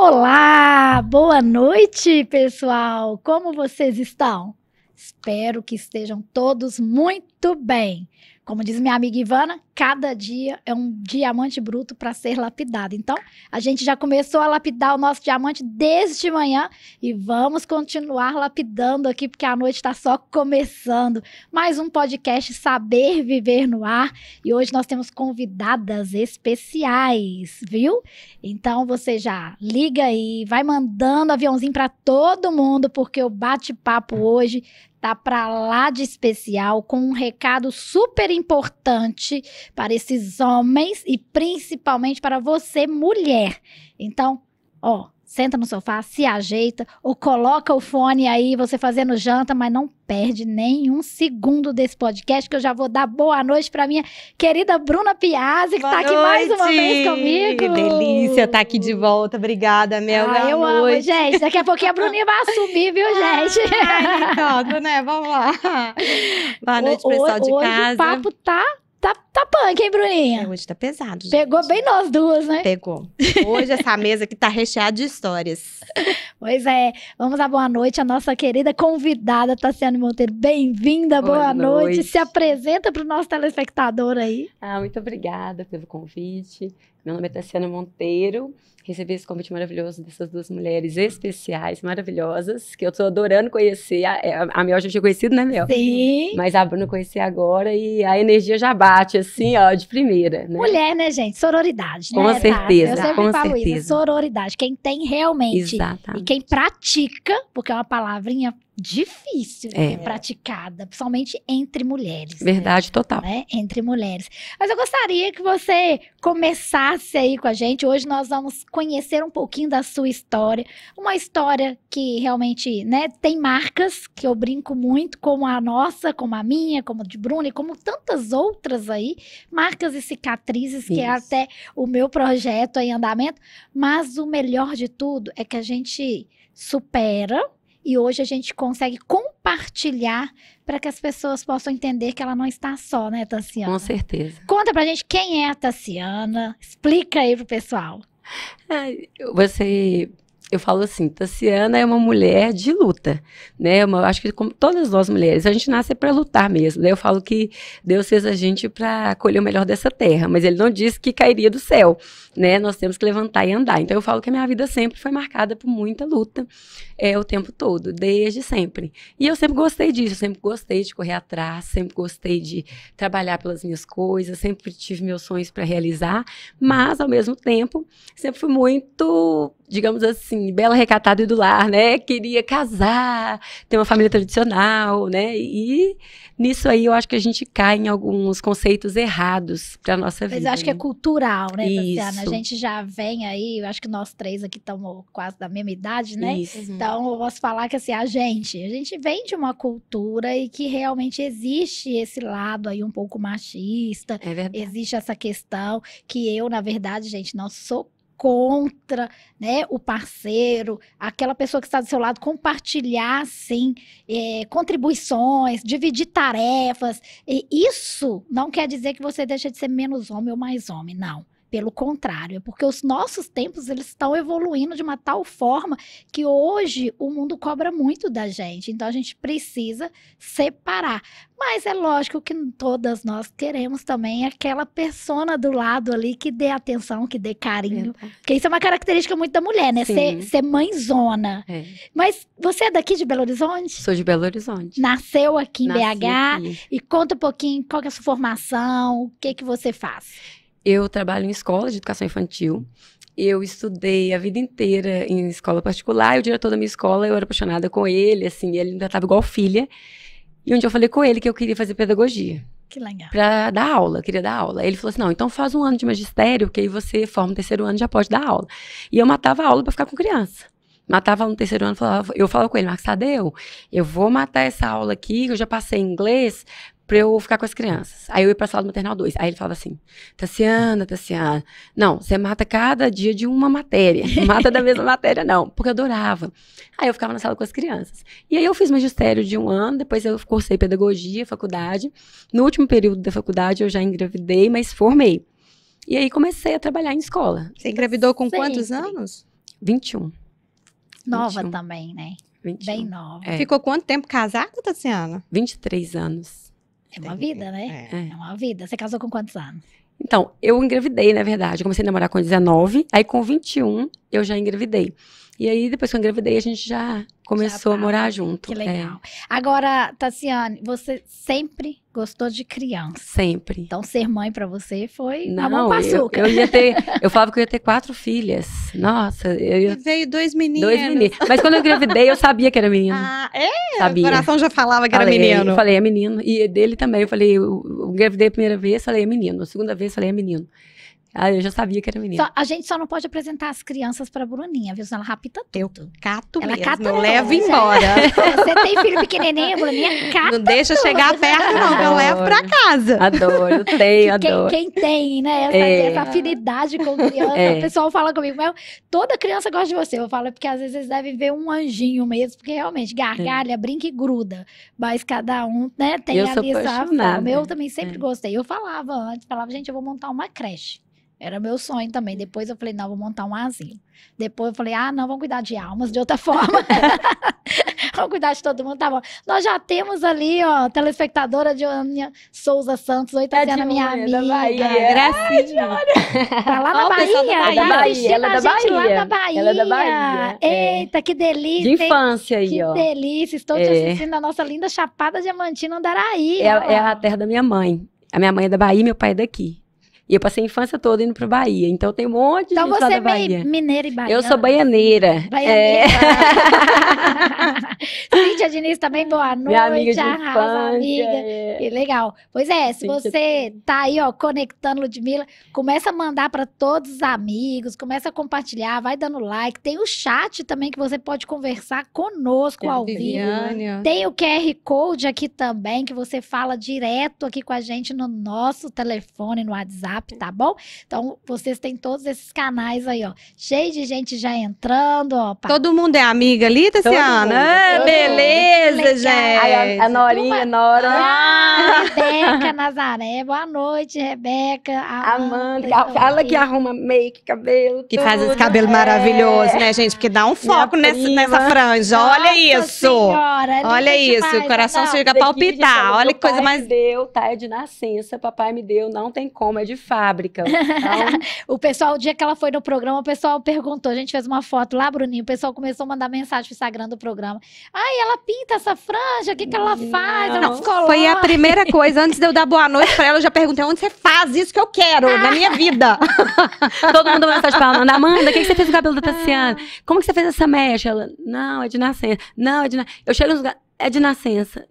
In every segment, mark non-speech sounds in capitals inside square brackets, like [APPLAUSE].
Olá, boa noite, pessoal. Como vocês estão? Espero que estejam todos muito bem. Como diz minha amiga Ivana, cada dia é um diamante bruto para ser lapidado. Então, a gente já começou a lapidar o nosso diamante desde manhã e vamos continuar lapidando aqui, porque a noite está só começando. Mais um podcast Saber Viver no Ar e hoje nós temos convidadas especiais, viu? Então, você já liga aí, vai mandando aviãozinho para todo mundo, porque o bate-papo hoje tá para lá de especial com um recado super importante para esses homens e principalmente para você mulher. Então, ó, senta no sofá, se ajeita ou coloca o fone aí, você fazendo janta, mas não perde nenhum segundo desse podcast que eu já vou dar boa noite para minha querida Bruna Piazzi, que tá boa tá aqui noite. mais uma vez comigo. Que delícia tá aqui de volta. Obrigada, meu Ah, eu noite. amo, gente. Daqui a pouquinho a Bruninha vai assumir, viu, [LAUGHS] gente? Ai, então, né? Vamos lá. [LAUGHS] Boa noite, o, pessoal de hoje casa. O papo tá Tá, tá punk, hein, Bruninha? É, hoje tá pesado. Gente. Pegou bem nós duas, né? Pegou. Hoje essa [LAUGHS] mesa aqui tá recheada de histórias. Pois é. Vamos à boa noite a nossa querida convidada, Tassiane Monteiro. Bem-vinda, boa, boa noite. noite. Se apresenta pro nosso telespectador aí. Ah, muito obrigada pelo convite. Meu nome é Tassiana Monteiro. Recebi esse convite maravilhoso dessas duas mulheres especiais, maravilhosas, que eu tô adorando conhecer. A, é, a, Mel já tinha conhecido, né, Mel? Sim. Mas a Bruna conheci agora e a energia já bate, assim, ó, de primeira. Né? Mulher, né, gente? Sororidade. Com né? Tá? certeza. Eu sempre com falo certeza. isso. Sororidade. Quem tem realmente. Exatamente. E quem pratica, porque é uma palavrinha difícil é. praticada, principalmente entre mulheres. Né? Verdade né? total. Né? Entre mulheres. Mas eu gostaria que você começasse aí com a gente. Hoje nós vamos conhecer um pouquinho da sua história, uma história que realmente, né, tem marcas que eu brinco muito, como a nossa, como a minha, como a de Bruna e como tantas outras aí, marcas e cicatrizes Isso. que é até o meu projeto em andamento, mas o melhor de tudo é que a gente supera e hoje a gente consegue compartilhar para que as pessoas possam entender que ela não está só, né, Tassiana? Com certeza. Conta pra gente quem é a Tassiana, explica aí pro pessoal. É, você eu falo assim, Tassiana é uma mulher de luta, né? Eu acho que como todas nós mulheres, a gente nasce para lutar mesmo, né? Eu falo que Deus fez a gente para colher o melhor dessa terra, mas ele não disse que cairia do céu, né? Nós temos que levantar e andar. Então eu falo que a minha vida sempre foi marcada por muita luta, é o tempo todo, desde sempre. E eu sempre gostei disso, sempre gostei de correr atrás, sempre gostei de trabalhar pelas minhas coisas, sempre tive meus sonhos para realizar, mas ao mesmo tempo, sempre fui muito, digamos assim, assim, bela recatada e do lar, né? Queria casar, ter uma família tradicional, né? E nisso aí eu acho que a gente cai em alguns conceitos errados para nossa vida. Mas eu acho né? que é né? cultural, né, Tatiana? A gente já vem aí, eu acho que nós três aqui estamos quase da mesma idade, né? Isso. Uhum. Então eu posso falar que assim, a gente, a gente vem de uma cultura e que realmente existe esse lado aí um pouco machista. É verdade. Existe essa questão que eu, na verdade, gente, não sou contra né, o parceiro, aquela pessoa que está do seu lado, compartilhar é, contribuições, dividir tarefas. E isso não quer dizer que você deixa de ser menos homem ou mais homem, não. Pelo contrário, é porque os nossos tempos eles estão evoluindo de uma tal forma que hoje o mundo cobra muito da gente. Então a gente precisa separar. Mas é lógico que todas nós queremos também aquela persona do lado ali que dê atenção, que dê carinho. Eita. Porque isso é uma característica muito da mulher, né? Ser, ser, mãezona. É. Mas você é daqui de Belo Horizonte? Sou de Belo Horizonte. Nasceu aqui em Nasci BH. Aqui. E conta um pouquinho qual é a sua formação, o que, que você faz. Eu trabalho em escola de educação infantil. Eu estudei a vida inteira em escola particular. E o diretor da minha escola, eu era apaixonada com ele, assim, ele ainda estava igual filha. E onde dia eu falei com ele que eu queria fazer pedagogia. Que legal. Pra dar aula, queria dar aula. Ele falou assim: não, então faz um ano de magistério, que aí você forma o terceiro ano já pode dar aula. E eu matava a aula para ficar com criança. Matava no terceiro ano, falava, eu falava com ele, Marcos Tadeu, eu vou matar essa aula aqui, que eu já passei inglês, pra eu ficar com as crianças. Aí eu ia pra sala do maternal 2. Aí ele falava assim: Tassiana, Tassiana, não, você mata cada dia de uma matéria. Mata da mesma [LAUGHS] matéria, não, porque eu adorava. Aí eu ficava na sala com as crianças. E aí eu fiz magistério de um ano, depois eu cursei pedagogia, faculdade. No último período da faculdade eu já engravidei, mas formei. E aí comecei a trabalhar em escola. Você engravidou com Sempre. quantos anos? 21. Nova 21. também, né? 21. Bem nova. É. Ficou quanto tempo casada, Tassiana? 23 anos. É uma vida, né? É. é. é uma vida. Você casou com quantos anos? Então, eu engravidei, na verdade. Eu comecei a namorar com 19, aí com 21 eu já engravidei. E aí, depois que eu engravidei, a gente já começou já a morar tá. junto. Que é. legal. É. Agora, Tassiane, você sempre gostou de criança? Sempre. Então, ser mãe para você foi Não, a mão açúcar. Eu, eu ia ter, [LAUGHS] eu falava que eu ia ter quatro filhas. Nossa. Eu, veio dois meninos. Dois meninos. Mas quando eu engravidei, eu sabia que era menino. Ah, é? Sabia. O coração já falava que falei, era menino. Eu falei, é menino. E dele também. Eu falei, eu engravidei a primeira vez, falei, é menino. A segunda vez, falei, é menino. Ah, eu já sabia que era menina. Só, a gente só não pode apresentar as crianças pra Bruninha, viu? Senão ela rapita tudo. Eu cato ela mesmo, cata eu levo embora. [LAUGHS] Você tem filho pequenininho, Bruninha, cata Não deixa tudo. chegar perto não, eu levo pra casa. Adoro, tenho, [LAUGHS] adoro. Quem, quem tem, né? Essa, é. essa, afinidade com criança. É. O pessoal fala comigo, mas toda criança gosta de você. Eu falo, é porque às vezes eles devem ver um anjinho mesmo, porque realmente gargalha, é. brinca e gruda. Mas cada um, né, tem eu ali sabe? forma. Eu também sempre é. gostei. Eu falava antes, falava, gente, eu vou montar uma creche. Era meu sonho também. Depois eu falei, não, vou montar um asilo. Depois eu falei, ah, não, vamos cuidar de almas de outra [LAUGHS] forma. [LAUGHS] vamos cuidar de todo mundo, tá bom. Nós já temos ali, ó, telespectadora de Souza Santos, oitava tá é minha é amiga. Da Bahia, gracinha. Ai, assim, tá lá na Bahia, tá Ela é da Bahia. Lá na Bahia. Ela é da Bahia. Eita, que delícia. De infância aí, que ó. Que delícia. Estou é. te assistindo a nossa linda Chapada Diamantina Andaraí. É, é a terra da minha mãe. A minha mãe é da Bahia e meu pai é daqui. E eu passei a infância toda indo pra Bahia. Então tem um monte de então gente lá da é Bahia. Então você é mineira e baiana. Eu sou baianeira. Baianeira. É. [LAUGHS] Cíntia Diniz também, boa noite. [LAUGHS] Minha amiga de arrasa, infância, amiga. É. Que legal. Pois é, se Cíntia... você tá aí, ó, conectando Ludmilla, começa a mandar para todos os amigos, começa a compartilhar, vai dando like. Tem o chat também que você pode conversar conosco ao Viviane. vivo. Tem o QR Code aqui também, que você fala direto aqui com a gente no nosso telefone, no WhatsApp. WhatsApp, tá bom? Então, vocês têm todos esses canais aí, ó. Cheio de gente já entrando, ó. Pra... Todo mundo é amiga ali, Tassiana? Ah, beleza, gente. Ai, a, a Norinha, Nora. Ah, Rebeca Nazaré. Boa noite, Rebeca. Amanda. Então, fala que arruma make, cabelo. Que faz esse cabelo é. maravilhoso, né, gente? Porque dá um foco nessa, franja. Olha isso. É Olha isso. O coração chega a palpitar. Olha que coisa mais. Deu, tá? É de nascença. Papai me deu. Não tem como. É difícil fábrica. Então... [LAUGHS] o pessoal, o dia que ela foi no programa, o pessoal perguntou, a gente fez uma foto lá, Bruninho, o pessoal começou a mandar mensagem pro Instagram do programa. Ai, ela pinta essa franja, o que, que ela faz? Não, ela coloca. Foi a primeira coisa, antes de eu dar boa noite pra ela, eu já perguntei, onde você faz isso que eu quero na minha vida? [LAUGHS] Todo mundo mensagem pra ela, Amanda, o que, que você fez com o cabelo da Tassiana? Ah. Como que você fez essa mecha? Ela, não, é de nascença. Não, é de nascença. Eu chego nos lugares, é de nascença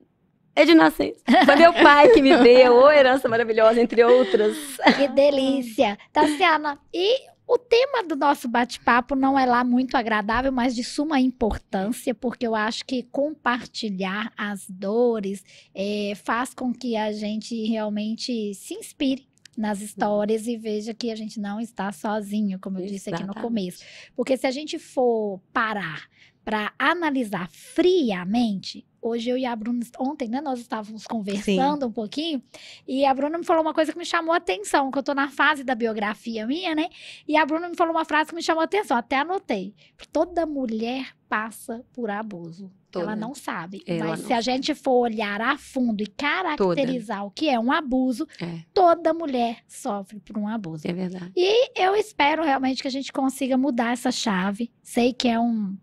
é de nascença. Foi meu pai que me deu, ô herança maravilhosa, entre outras. Que delícia. Tassiana, e o tema do nosso bate-papo não é lá muito agradável, mas de suma importância, porque eu acho que compartilhar as dores é, faz com que a gente realmente se inspire nas histórias e veja que a gente não está sozinho, como eu disse aqui no começo. Porque se a gente for parar para analisar friamente, hoje eu e a Bruna, ontem, né, nós estávamos conversando Sim. um pouquinho, e a Bruna me falou uma coisa que me chamou a atenção, que eu tô na fase da biografia minha, né? E a Bruna me falou uma frase que me chamou a atenção, até anotei. Toda mulher passa por abuso. Toda. Ela não sabe. Ela mas não se a gente for olhar a fundo e caracterizar toda. o que é um abuso, é. toda mulher sofre por um abuso. É verdade. E eu espero realmente que a gente consiga mudar essa chave. Sei que é um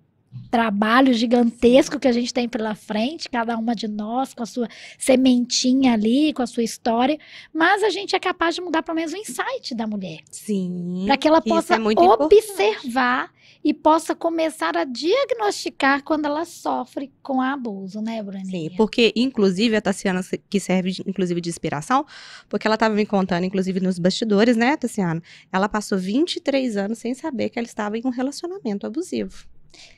trabalho gigantesco que a gente tem pela frente, cada uma de nós com a sua sementinha ali, com a sua história, mas a gente é capaz de mudar pelo menos o insight da mulher. Sim. Para que ela possa é observar importante. e possa começar a diagnosticar quando ela sofre com abuso, né, Bruninha? Sim, porque inclusive a Tassiana que serve de, inclusive de inspiração, porque ela estava me contando inclusive nos bastidores, né, Tassiana? Ela passou 23 anos sem saber que ela estava em um relacionamento abusivo.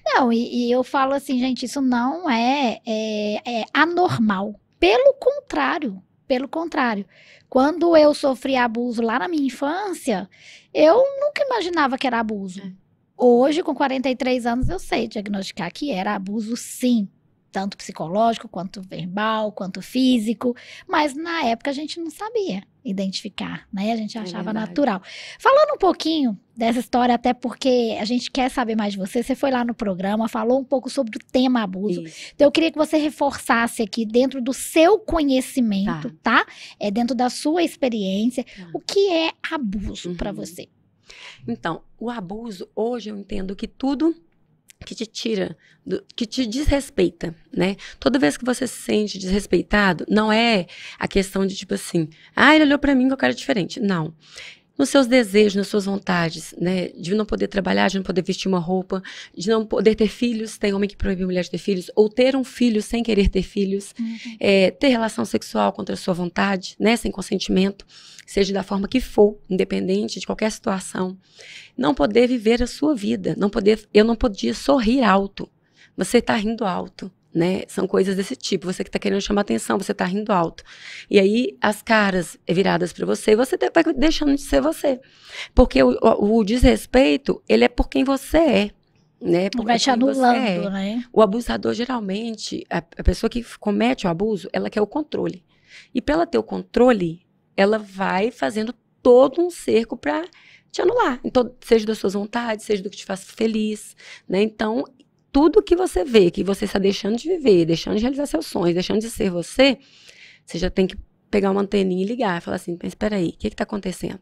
Não, e, e, eu falo assim, gente, isso não é, é, é anormal. Pelo contrário, pelo contrário. Quando eu sofri abuso lá na minha infância, eu nunca imaginava que era abuso. É. Hoje, com 43 anos, eu sei diagnosticar que era abuso, sim. Tanto psicológico, quanto verbal, quanto físico. Mas na época a gente não sabia identificar, né? A gente é achava é natural. Falando um pouquinho dessa história, até porque a gente quer saber mais de você, você foi lá no programa, falou um pouco sobre o tema abuso. Isso. Então eu queria que você reforçasse aqui, dentro do seu conhecimento, tá? tá? É dentro da sua experiência, tá. o que é abuso uhum. para você? Então, o abuso, hoje eu entendo que tudo que te tira, do, que te desrespeita, né? Toda vez que você se sente desrespeitado, não é a questão de tipo assim, ah, ele olhou para mim com a cara diferente. Não nos seus desejos, nas suas vontades, né? De não poder trabalhar, de não poder vestir uma roupa, de não poder ter filhos. Tem homem que proíbe mulher de ter filhos. Ou ter um filho sem querer ter filhos. Uhum. É, ter relação sexual contra a sua vontade, né? Sem consentimento. Seja da forma que for, independente de qualquer situação. Não poder viver a sua vida. Não poder, eu não podia sorrir alto. Você está rindo alto né? São coisas desse tipo. Você que tá querendo chamar atenção, você tá rindo alto. E aí as caras viradas para você, você vai deixando de ser você. Porque o, o, o desrespeito, ele é por quem você é né? Porque vai te anulando, é. né? O abusador, geralmente, a, a, pessoa que comete o abuso, ela quer o controle. E para ela ter o controle, ela vai fazendo todo um cerco para te anular. Então, seja das suas vontades, seja do que te faz feliz, né? Então, tudo que você vê, que você está deixando de viver, deixando de realizar seus sonhos, deixando de ser você, você já tem que pegar uma anteninha e ligar e falar assim: espera aí, o que está acontecendo?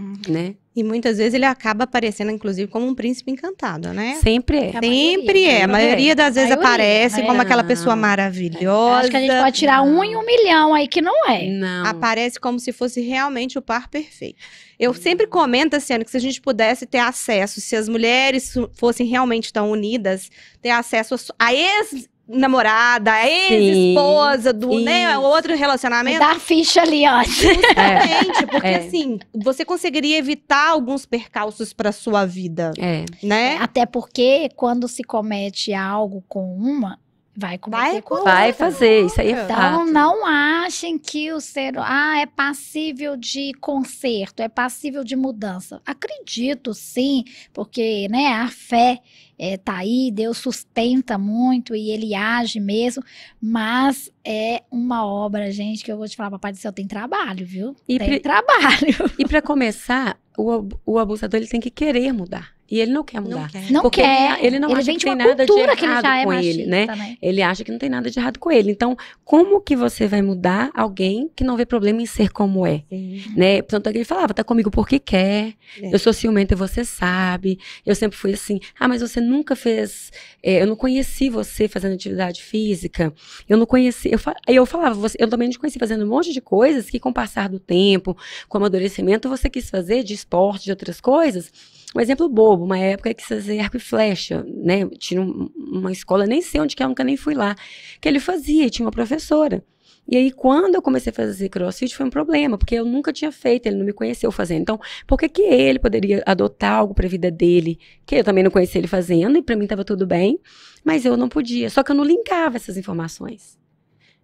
Uhum. Né? E muitas vezes ele acaba aparecendo, inclusive, como um príncipe encantado, né? Sempre é. Sempre é. Né? A maioria, das vezes aparece como aquela pessoa ah. maravilhosa. Acho que a gente pode tirar um em um milhão aí que não é. Não. Aparece como se fosse realmente o par perfeito. Eu sempre comento, assim, que se a gente pudesse ter acesso, se as mulheres fossem realmente tão unidas, ter acesso a, a ex namorada, ex-esposa do né, isso. né, outro relacionamento. Dá ficha ali, ó. Justamente, é. porque é. assim, você conseguiria evitar alguns percalços para sua vida. É. Né? É, até porque quando se comete algo com uma, Vai cometer vai, vai fazer, isso aí é Então, fato. Então, não achem que o ser ah, é passível de conserto, é passível de mudança. Acredito, sim, porque né, a fé é, tá aí, Deus sustenta muito e ele age mesmo, mas é uma obra, gente, que eu vou te falar, papai do céu, tem trabalho, viu? E tem [LAUGHS] pra, trabalho. E para começar, o, o abusador ele tem que querer mudar. E ele não quer mudar. Não quer. Não porque quer. Ele, ele não ele acha que tem nada de errado é com ele, né? Também. Ele acha que não tem nada de errado com ele. Então, como que você vai mudar alguém que não vê problema em ser como é? Sim. Né? Portanto, é ele falava, tá comigo porque quer. É. Eu sou ciumenta e você sabe. Eu sempre fui assim, ah, mas você nunca fez... É, eu não conheci você fazendo atividade física. Eu não conheci... Eu, eu falava, você, eu também te conheci fazendo um monte de coisas que com o passar do tempo, com o amadurecimento, você quis fazer de esporte, de outras coisas um exemplo bobo, uma época que fazia arco e flecha, né? Tinha uma escola, nem sei onde que é, nunca nem fui lá, que ele fazia, tinha uma professora. E aí, quando eu comecei a fazer crossfit, foi um problema, porque eu nunca tinha feito, ele não me conheceu fazendo. Então, por que, que ele poderia adotar algo para a vida dele, que eu também não conhecia ele fazendo, e para mim estava tudo bem, mas eu não podia. Só que eu não linkava essas informações.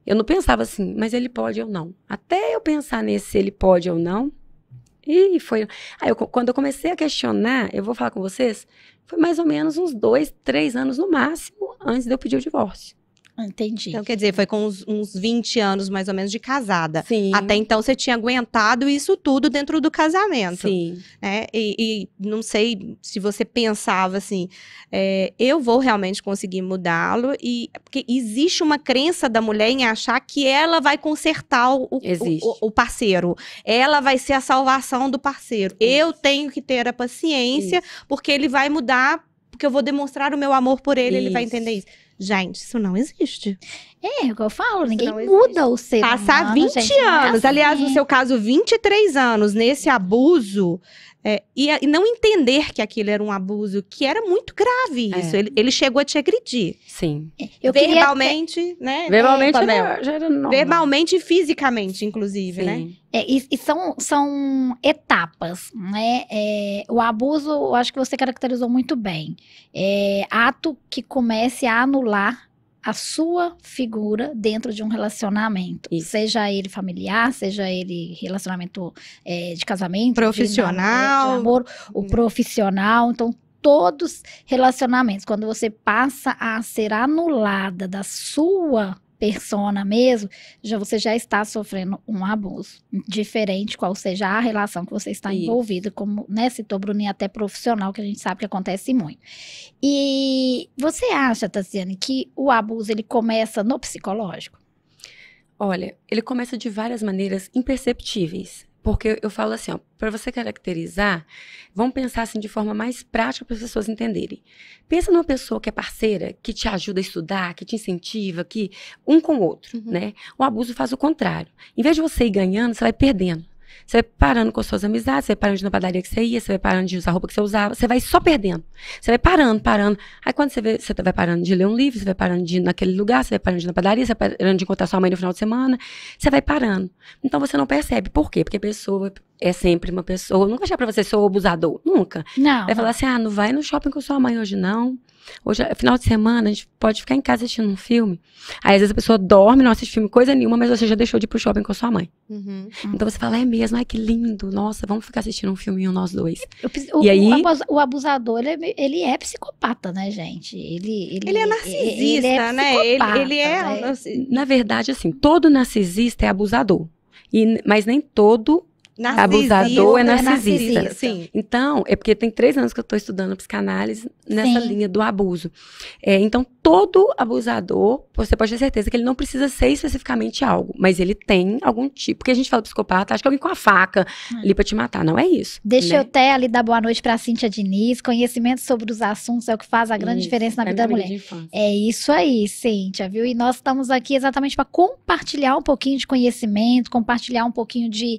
Eu não pensava assim, mas ele pode ou não. Até eu pensar nesse se ele pode ou não, e foi. Aí eu, quando eu comecei a questionar, eu vou falar com vocês, foi mais ou menos uns dois, três anos no máximo antes de eu pedir o divórcio. Entendi. Então, quer dizer, foi com uns, uns 20 anos mais ou menos de casada. Sim. Até então você tinha aguentado isso tudo dentro do casamento. Sim. Né? E, e não sei se você pensava assim, é, eu vou realmente conseguir mudá-lo. E porque existe uma crença da mulher em achar que ela vai consertar o, o, o, o parceiro. Ela vai ser a salvação do parceiro. Isso. Eu tenho que ter a paciência, isso. porque ele vai mudar, porque eu vou demonstrar o meu amor por ele, isso. ele vai entender isso. Gente, isso não existe. É, é o que eu falo, ninguém muda o ser Passar humano, 20 gente, é anos, é assim. aliás, no seu caso, 23 anos, nesse abuso, é, e, e, não entender que aquilo era um abuso, que era muito grave é. isso. É. Ele, ele, chegou a te agredir. Sim. Eu verbalmente, queria... né? É, verbalmente, é, já era Verbalmente e fisicamente, inclusive, né? Sim. né? É, e, e, são, são etapas, né? É, o abuso, eu acho que você caracterizou muito bem. É, ato que comece a anular a sua figura dentro de um relacionamento, Isso. seja ele familiar, seja ele relacionamento é, de casamento, profissional, de, de amor, o uhum. profissional, então todos relacionamentos, quando você passa a ser anulada da sua persona mesmo, já você já está sofrendo um abuso, diferente qual seja a relação que você está envolvida, como né, citou Bruninha, é até profissional, que a gente sabe que acontece muito. E você acha, Tassiane, que o abuso ele começa no psicológico? Olha, ele começa de várias maneiras imperceptíveis. Porque eu falo assim, ó, para você caracterizar, vamos pensar assim de forma mais prática para as pessoas entenderem. Pensa numa pessoa que é parceira, que te ajuda a estudar, que te incentiva, que um com o outro, uhum. né? O abuso faz o contrário. Em vez de você ir ganhando, você vai perdendo. Você vai parando com as suas amizades, você vai parando de ir na padaria que você ia, você vai parando de usar a roupa que você usava, você vai só perdendo. Você vai parando, parando. Aí quando você vê, você vai parando de ler um livro, você vai parando de ir naquele lugar, você vai parando de ir na padaria, você vai parando de encontrar sua mãe no final de semana, você vai parando. Então você não percebe. Por quê? Porque a pessoa é sempre uma pessoa. Nunca achar pra você, sou abusador. Nunca. Não. Vai falar assim, ah, não vai no shopping com sua mãe hoje, não. Hoje, final de semana, a gente pode ficar em casa assistindo um filme. Aí, às vezes, a pessoa dorme, não assiste filme, coisa nenhuma, mas você já deixou de ir pro shopping com a sua mãe. Uhum. Então você fala, é mesmo, ai que lindo, nossa, vamos ficar assistindo um filminho nós dois. O, e aí... o abusador, ele, é ele é psicopata, né, gente? Ele, ele, ele é narcisista, ele é né? Ele, ele é. Né? Na verdade, assim, todo narcisista é abusador. E, mas nem todo Narcisista, Abusador é né? narcisista. É narcisista. Então, é porque tem três anos que eu estou estudando psicanálise nessa Sim. linha do abuso. É, então, todo abusador, você pode ter certeza que ele não precisa ser especificamente algo, mas ele tem algum tipo. Porque a gente fala psicopata, acho que alguém com a faca hum. ali para te matar. Não é isso. Deixa né? eu até ali dar boa noite para a Cíntia Diniz. Conhecimento sobre os assuntos é o que faz a grande isso, diferença na é vida da mulher. É isso aí, Cíntia, viu? E nós estamos aqui exatamente para compartilhar um pouquinho de conhecimento, compartilhar um pouquinho de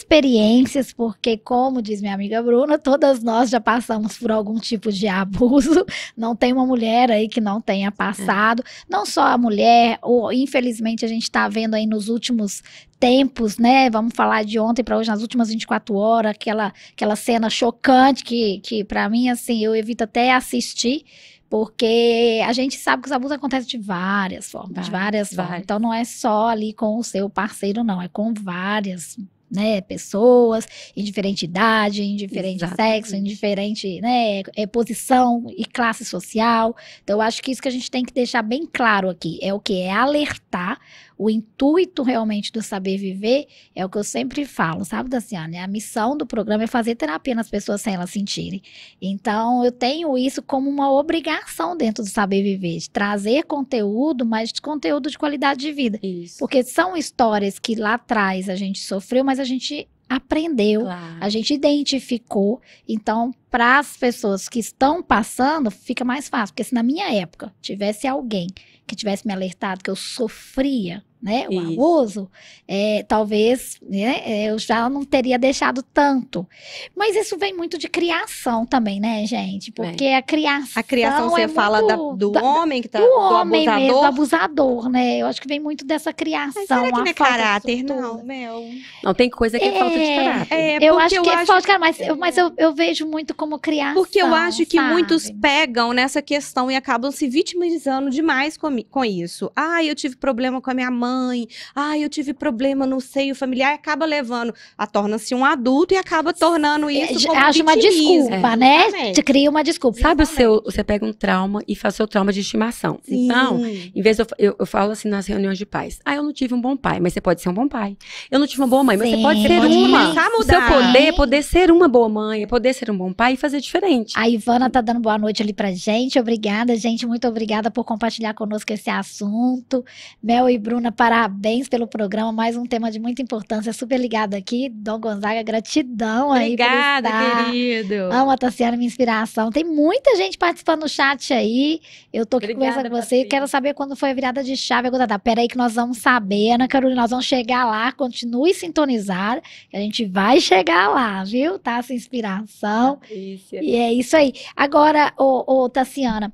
experiências, porque, como diz minha amiga Bruna, todas nós já passamos por algum tipo de abuso. [LAUGHS] Não tem uma mulher aí que não tenha é. passado. Não só a mulher, ou infelizmente a gente está vendo aí nos últimos tempos, né? Vamos falar de ontem para hoje, nas últimas 24 horas, aquela, aquela cena chocante que, que para mim, assim, eu evito até assistir, porque a gente sabe que os abusos acontecem de várias formas, várias, de várias, várias formas. Então não é só ali com o seu parceiro, não, é com várias né, pessoas, em diferente idade, em diferente Exatamente. sexo, em diferente né, é, posição e classe social. Então, eu acho que isso que a gente tem que deixar bem claro aqui é o que? É alertar o intuito realmente do saber viver é o que eu sempre falo, sabe, Daciane? A missão do programa é fazer terapia nas pessoas sem elas sentirem. Então, eu tenho isso como uma obrigação dentro do saber viver, de trazer conteúdo, mas de conteúdo de qualidade de vida. Isso. Porque são histórias que lá atrás a gente sofreu, mas a gente aprendeu, claro. a gente identificou. Então, para as pessoas que estão passando, fica mais fácil. Porque se na minha época tivesse alguém que tivesse me alertado que eu sofria, né, o Isso. abuso, é, talvez né, é, eu já não teria deixado tanto. Mas isso vem muito de criação também, né, gente? É. Porque é. a criação. A criação é você é fala da, do da, homem que tá. Do, do homem abusador. mesmo, do abusador, né? Eu acho que vem muito dessa criação. Mas será que não é caráter, não, meu. Não, tem coisa que é, falta de caráter. eu acho que eu é acho... falta de caráter, mas, mas eu, eu vejo muito como criar. Porque eu acho que muitos pegam nessa questão e acabam se vitimizando demais com, com isso. Ah, eu tive problema com a minha mãe. Ah, eu tive problema no seio familiar. E acaba levando, a torna-se um adulto e acaba tornando é, isso como Acha uma desculpa, é. né? Te cria uma desculpa. Sabe o seu, você pega um trauma e faz o seu trauma de estimação. Sim. Então, em vez eu, eu, eu, falo assim nas reuniões de pais, ah, eu não tive um bom pai, mas você pode ser um bom pai. Eu não tive uma boa mãe, mas Sim. você pode ser uma. Começar a mudar. O seu poder é poder ser uma boa mãe, é poder ser um bom pai e fazer diferente. A Ivana tá dando boa noite ali pra gente. Obrigada, gente. Muito obrigada por compartilhar conosco esse assunto. Mel e Bruna, parabéns pelo programa. Mais um tema de muita importância, super ligado aqui. Dom Gonzaga, gratidão Obrigada, aí. Obrigada, querido. Amo a Tassiana, minha inspiração. Tem muita gente participando no chat aí. Eu tô aqui Obrigada, conversando com você. Quero saber quando foi a virada de chave. Agora, tá, pera aí que nós vamos saber, Ana Carolina. Nós vamos chegar lá. Continue sintonizar. A gente vai chegar lá, viu? Tá? Essa inspiração. Ah, delícia. E é isso aí. Agora, ô, ô Tassiana,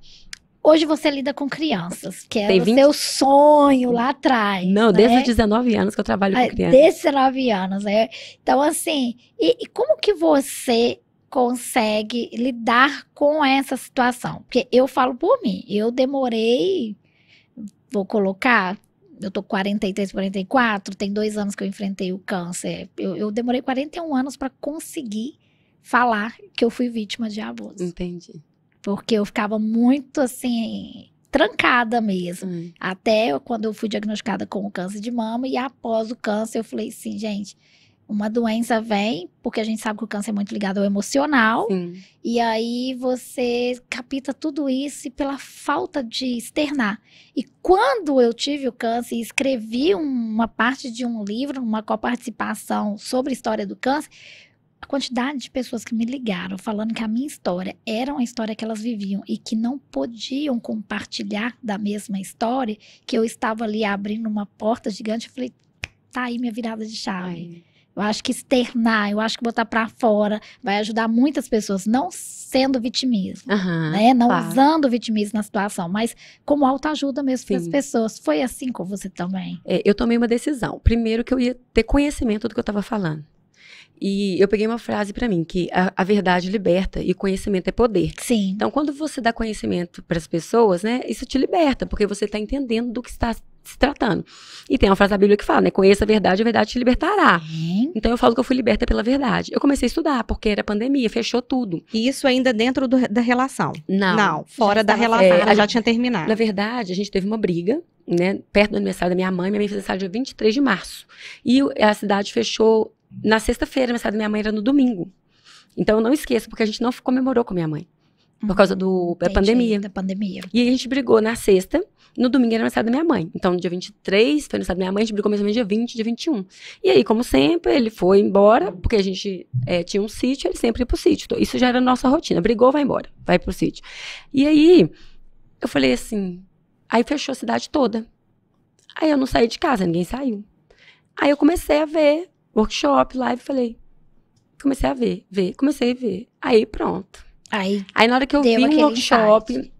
Hoje você lida com crianças, que era 20... o seu sonho lá atrás. Não, né? desde os 19 anos que eu trabalho com ah, crianças. Desde 19 anos, né? Então, assim, e, e, como que você consegue lidar com essa situação? Porque eu falo por mim, eu demorei, vou colocar, eu tô 43, 44, tem dois anos que eu enfrentei o câncer. Eu, eu demorei 41 anos para conseguir falar que eu fui vítima de abuso. Entendi. Porque eu ficava muito assim, trancada mesmo. Hum. Até quando eu fui diagnosticada com o câncer de mama e após o câncer, eu falei assim, gente, uma doença vem, porque a gente sabe que o câncer é muito ligado ao emocional. Sim. E aí você capta tudo isso pela falta de externar. E quando eu tive o câncer e escrevi uma parte de um livro, uma coparticipação sobre a história do câncer, a quantidade de pessoas que me ligaram falando que a minha história era uma história que elas viviam e que não podiam compartilhar da mesma história, que eu estava ali abrindo uma porta gigante, eu falei, tá aí minha virada de chave. Ai. Eu acho que externar, eu acho que botar para fora vai ajudar muitas pessoas, não sendo vitimismo, uhum, né? Não claro. usando vitimismo na situação, mas como autoajuda mesmo para as pessoas. Foi assim com você também? É, eu tomei uma decisão. Primeiro que eu ia ter conhecimento do que eu estava falando. E eu peguei uma frase para mim, que a, a, verdade liberta e conhecimento é poder. Sim. Então, quando você dá conhecimento para as pessoas, né, isso te liberta, porque você está entendendo do que está se tratando. E tem uma frase da Bíblia que fala, né? Conheça a verdade, a verdade te libertará. Sim. Então eu falo que eu fui liberta pela verdade. Eu comecei a estudar, porque era pandemia, fechou tudo. E isso ainda dentro do, da relação? Não. Não, fora da relação. É, ela já tinha terminado. Na verdade, a gente teve uma briga, né? Perto do aniversário da minha mãe. Minha mãe fez aniversário dia 23 de março. E a cidade fechou na sexta-feira, aniversário da minha mãe era no domingo. Então eu não esqueço, porque a gente não comemorou com minha mãe. Por uhum. causa do, da pandemia. Da pandemia. E a gente brigou na sexta, no domingo era aniversário da minha mãe. Então, no dia 23, foi aniversário da minha mãe, a gente brigou mesmo no dia 20, dia 21. E aí, como sempre, ele foi embora, porque a gente é, tinha um sítio, ele sempre ia pro sítio. Então, isso já era nossa rotina. Brigou, vai embora, vai pro sítio. E aí, eu falei assim. Aí fechou a cidade toda. Aí eu não saí de casa, ninguém saiu. Aí eu comecei a ver workshop, live, falei. Comecei a ver, ver, comecei a ver. Aí pronto. Aí, aí na hora que eu vi um workshop, insight.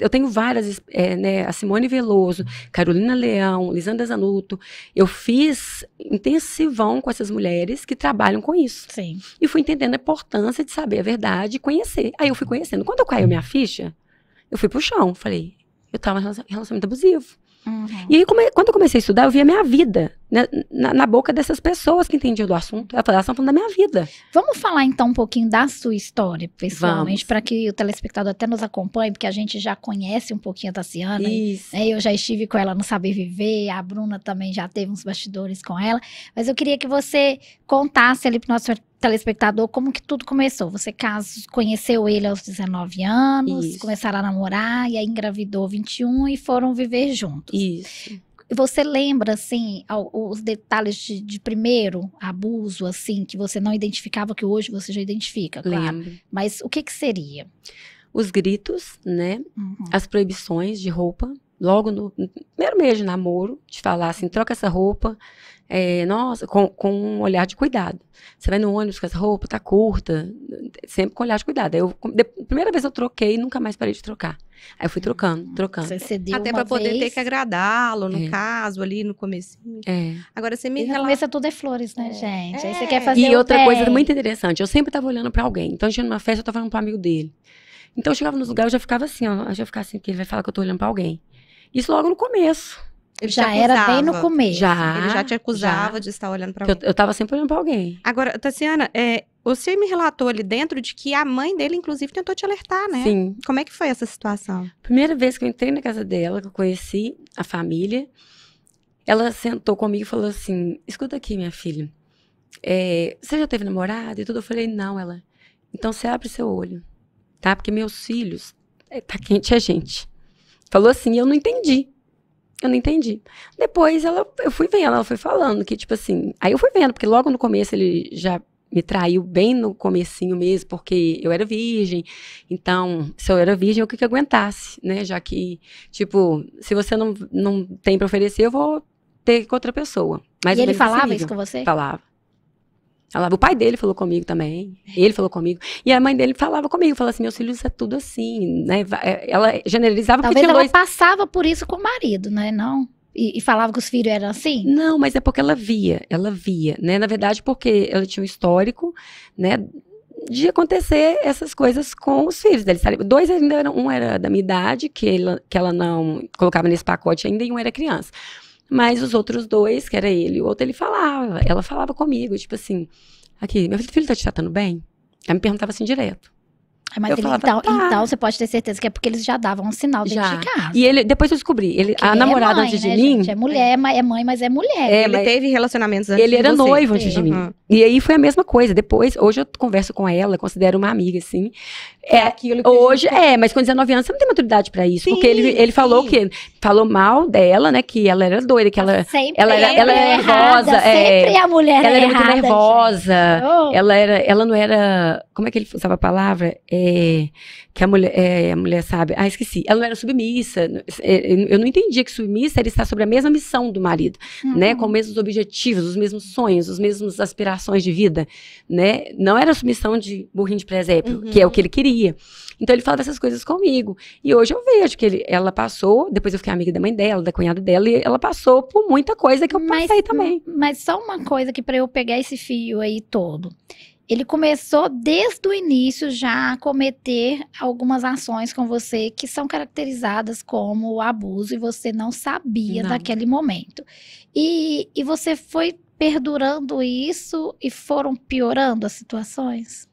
eu tenho várias, é, né, a Simone Veloso, Carolina Leão, Lisandra Zanuto, eu fiz intensivão com essas mulheres que trabalham com isso. Sim. E fui entendendo a importância de saber a verdade e conhecer. Aí eu fui conhecendo. Quando eu caiu minha ficha, eu fui pro chão, falei, eu tava em relacionamento abusivo. Uhum. E aí, come, quando eu comecei a estudar, eu via minha vida né, na, na, boca dessas pessoas que entendiam do assunto. Elas estão falando da minha vida. Vamos falar então um pouquinho da sua história, pessoalmente, para que o telespectador até nos acompanhe, porque a gente já conhece um pouquinho da Ciana. Isso. E, né, eu já estive com ela no Saber Viver, a Bruna também já teve uns bastidores com ela. Mas eu queria que você contasse ali para o nosso telespectador como que tudo começou. Você caso, conheceu ele aos 19 anos, Isso. começaram a namorar, e aí engravidou 21 e foram viver juntos. Isso. Você lembra, assim, os detalhes de, de, primeiro abuso, assim, que você não identificava, que hoje você já identifica, claro. Lembro. Mas o que que seria? Os gritos, né? Uhum. As proibições de roupa. Logo no, primeiro mês de namoro, de falar assim, troca essa roupa, é, nossa, com, com, um olhar de cuidado. Você vai no ônibus com essa roupa, tá curta, sempre com olhar de cuidado. Eu, de, primeira vez eu troquei, nunca mais parei de trocar. Aí eu fui trocando, hum. trocando. Você cedeu Até para poder ter que agradá-lo, no é. caso, ali no começo. É. Agora você me e relata... começo é tudo é flores, né, é. gente? É. Aí você quer fazer E outra coisa muito interessante, eu sempre tava olhando para alguém. Então, a gente ia numa festa, eu tava olhando pro amigo dele. Então, eu chegava nos lugares, eu já ficava assim, ó. Eu já ficava assim, porque ele vai falar que eu tô olhando pra alguém. Isso logo no começo. Ele já era bem no começo. Já. Ele já te acusava já. de estar olhando para alguém. Eu, eu tava sempre olhando para alguém. Agora, Tassiana, é, você me relatou ali dentro de que a mãe dele, inclusive, tentou te alertar, né? Sim. Como é que foi essa situação? Primeira vez que eu entrei na casa dela, que eu conheci a família, ela sentou comigo e falou assim: Escuta aqui, minha filha, é, você já teve namorado e tudo? Eu falei: Não, ela. Então você abre seu olho, tá? Porque meus filhos, é, tá quente a gente. Falou assim, eu não entendi. Eu não entendi. Depois ela, eu fui vendo, ela foi falando que, tipo assim. Aí eu fui vendo, porque logo no começo ele já me traiu bem no comecinho mesmo, porque eu era virgem. Então, se eu era virgem, eu que, que aguentasse, né? Já que, tipo, se você não, não tem pra oferecer, eu vou ter com outra pessoa. Mas e ele falava isso com você? Falava. Ela, o pai dele falou comigo também, ele falou comigo. E a mãe dele falava comigo, falava assim, meus filhos é tudo assim, né? É, ela generalizava Talvez ela dois... passava por isso com o marido, né? Não? E, e, falava que os filhos eram assim? Não, mas é porque ela via, ela via, né? Na verdade, porque ela tinha um histórico, né? De acontecer essas coisas com os filhos dela Dois ainda eram, um era da minha idade, que, ele, que ela não colocava nesse pacote ainda, e um era criança. Mas os outros dois, que era ele e o outro, ele falava. Ela falava comigo, tipo assim, aqui, meu filho tá te tratando bem? Ela me perguntava assim direto. Ah, mas eu ele, falava, então, tá. então você pode ter certeza que é porque eles já davam um sinal dentro já. de casa. E ele, depois eu descobri, ele, a é namorada é mãe, antes de né, mim. É mulher, é, é mãe, mas é mulher. É, ele teve relacionamentos antes Ele era noivo antes de mim. Uhum. E aí foi a mesma coisa. Depois, hoje eu converso com ela, considero uma amiga, assim. É, é aquilo que Hoje, gente... Tá é, mas com 19 anos você não tem maturidade para isso. Sim, porque ele, ele falou que falou mal dela, né? Que ela era doida, que ela. Sempre ela era, ela era errada, nervosa. É. Sempre é, a mulher Ela era errada, muito nervosa. Oh. Ela, era, ela não era. Como é que ele usava a palavra? É, que a mulher, é, a mulher sabe. Ah, esqueci. Ela não era submissa. É, eu não entendia que submissa era estar sobre a mesma missão do marido, né? uhum. né? Com os mesmos objetivos, os mesmos sonhos, os mesmos aspirações situações de vida, né? Não era submissão de burrinho de presépio, uhum. que é o uhum. que ele queria. Então ele fala dessas coisas comigo. E hoje eu vejo que ele, ela passou, depois eu fiquei amiga da mãe dela, da cunhada dela, e ela passou por muita coisa que eu mas, passei também. Mas só uma coisa que para eu pegar esse fio aí todo. Ele começou desde o início já a cometer algumas ações com você que são caracterizadas como abuso e você não sabia não. naquele momento. E, e você foi perdurando isso e foram piorando as situações?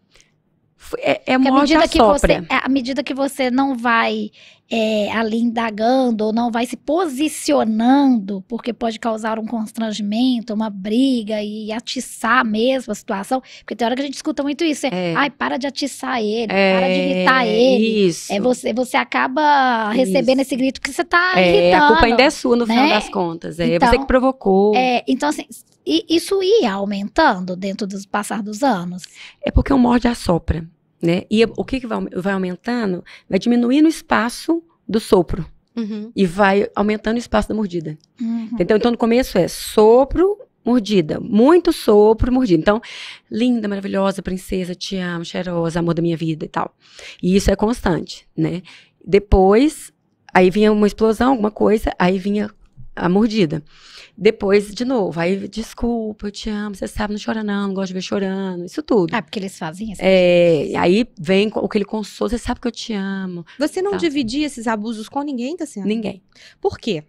É, é à medida que você é, À medida que você não vai é, ali indagando ou não vai se posicionando, porque pode causar um constrangimento, uma briga e atiçar mesmo a situação. Porque tem hora que a gente escuta muito isso. É, é. Ai, para de atiçar ele, é, para de irritar ele. Isso. É, você, você acaba recebendo isso. esse grito porque você está irritando. É, a culpa ainda é sua no né? final das contas. É então, você que provocou. então, assim, e isso ia aumentando dentro do passar dos anos? É porque o morde assopra, né? E é, o que, que vai, vai aumentando? Vai diminuindo o espaço do sopro. Uhum. E vai aumentando o espaço da mordida. Uhum. Então, no começo é sopro, mordida. Muito sopro, mordida. Então, linda, maravilhosa, princesa, te amo, cheirosa, amor da minha vida e tal. E isso é constante, né? Depois, aí vinha uma explosão, alguma coisa, aí vinha a mordida. Depois, de novo, aí, desculpa, eu te amo, você sabe, não chora não, não gosto de ver chorando, isso tudo. Ah, porque eles fazem isso? É, aí vem o que ele consome, você sabe que eu te amo. Você não tá. dividia esses abusos com ninguém, tá sendo? Ninguém. Por quê?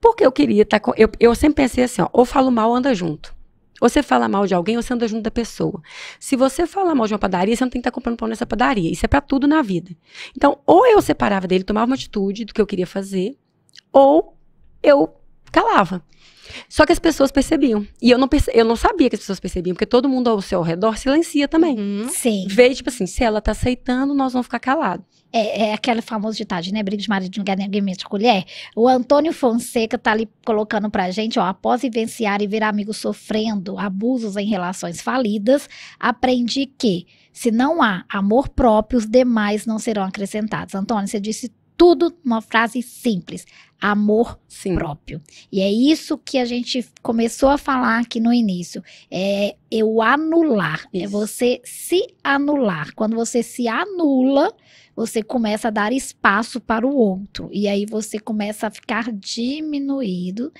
Porque eu queria estar tá com. Eu, eu sempre pensei assim, ó, ou falo mal, anda junto. Ou você fala mal de alguém, ou você anda junto da pessoa. Se você fala mal de uma padaria, você não tem que estar tá comprando pão nessa padaria. Isso é para tudo na vida. Então, ou eu separava dele, tomava uma atitude do que eu queria fazer, ou eu calava. Só que as pessoas percebiam. E eu não, perce... eu não sabia que as pessoas percebiam, porque todo mundo ao seu redor silencia também. Uhum. Sim. Veio, tipo assim, se ela tá aceitando, nós vamos ficar calados. É, é, aquele famoso ditado, né? Briga de marido de mulher, ninguém mete colher. O Antônio Fonseca tá ali colocando pra gente, ó, após vivenciar e ver amigos sofrendo abusos em relações falidas, aprendi que se não há amor próprio, os demais não serão acrescentados. Antônio, você disse tudo numa frase simples: amor Sim. próprio. E é isso que a gente começou a falar aqui no início. É eu anular, é isso. é você se anular. Quando você se anula, você começa a dar espaço para o outro. E aí você começa a ficar diminuído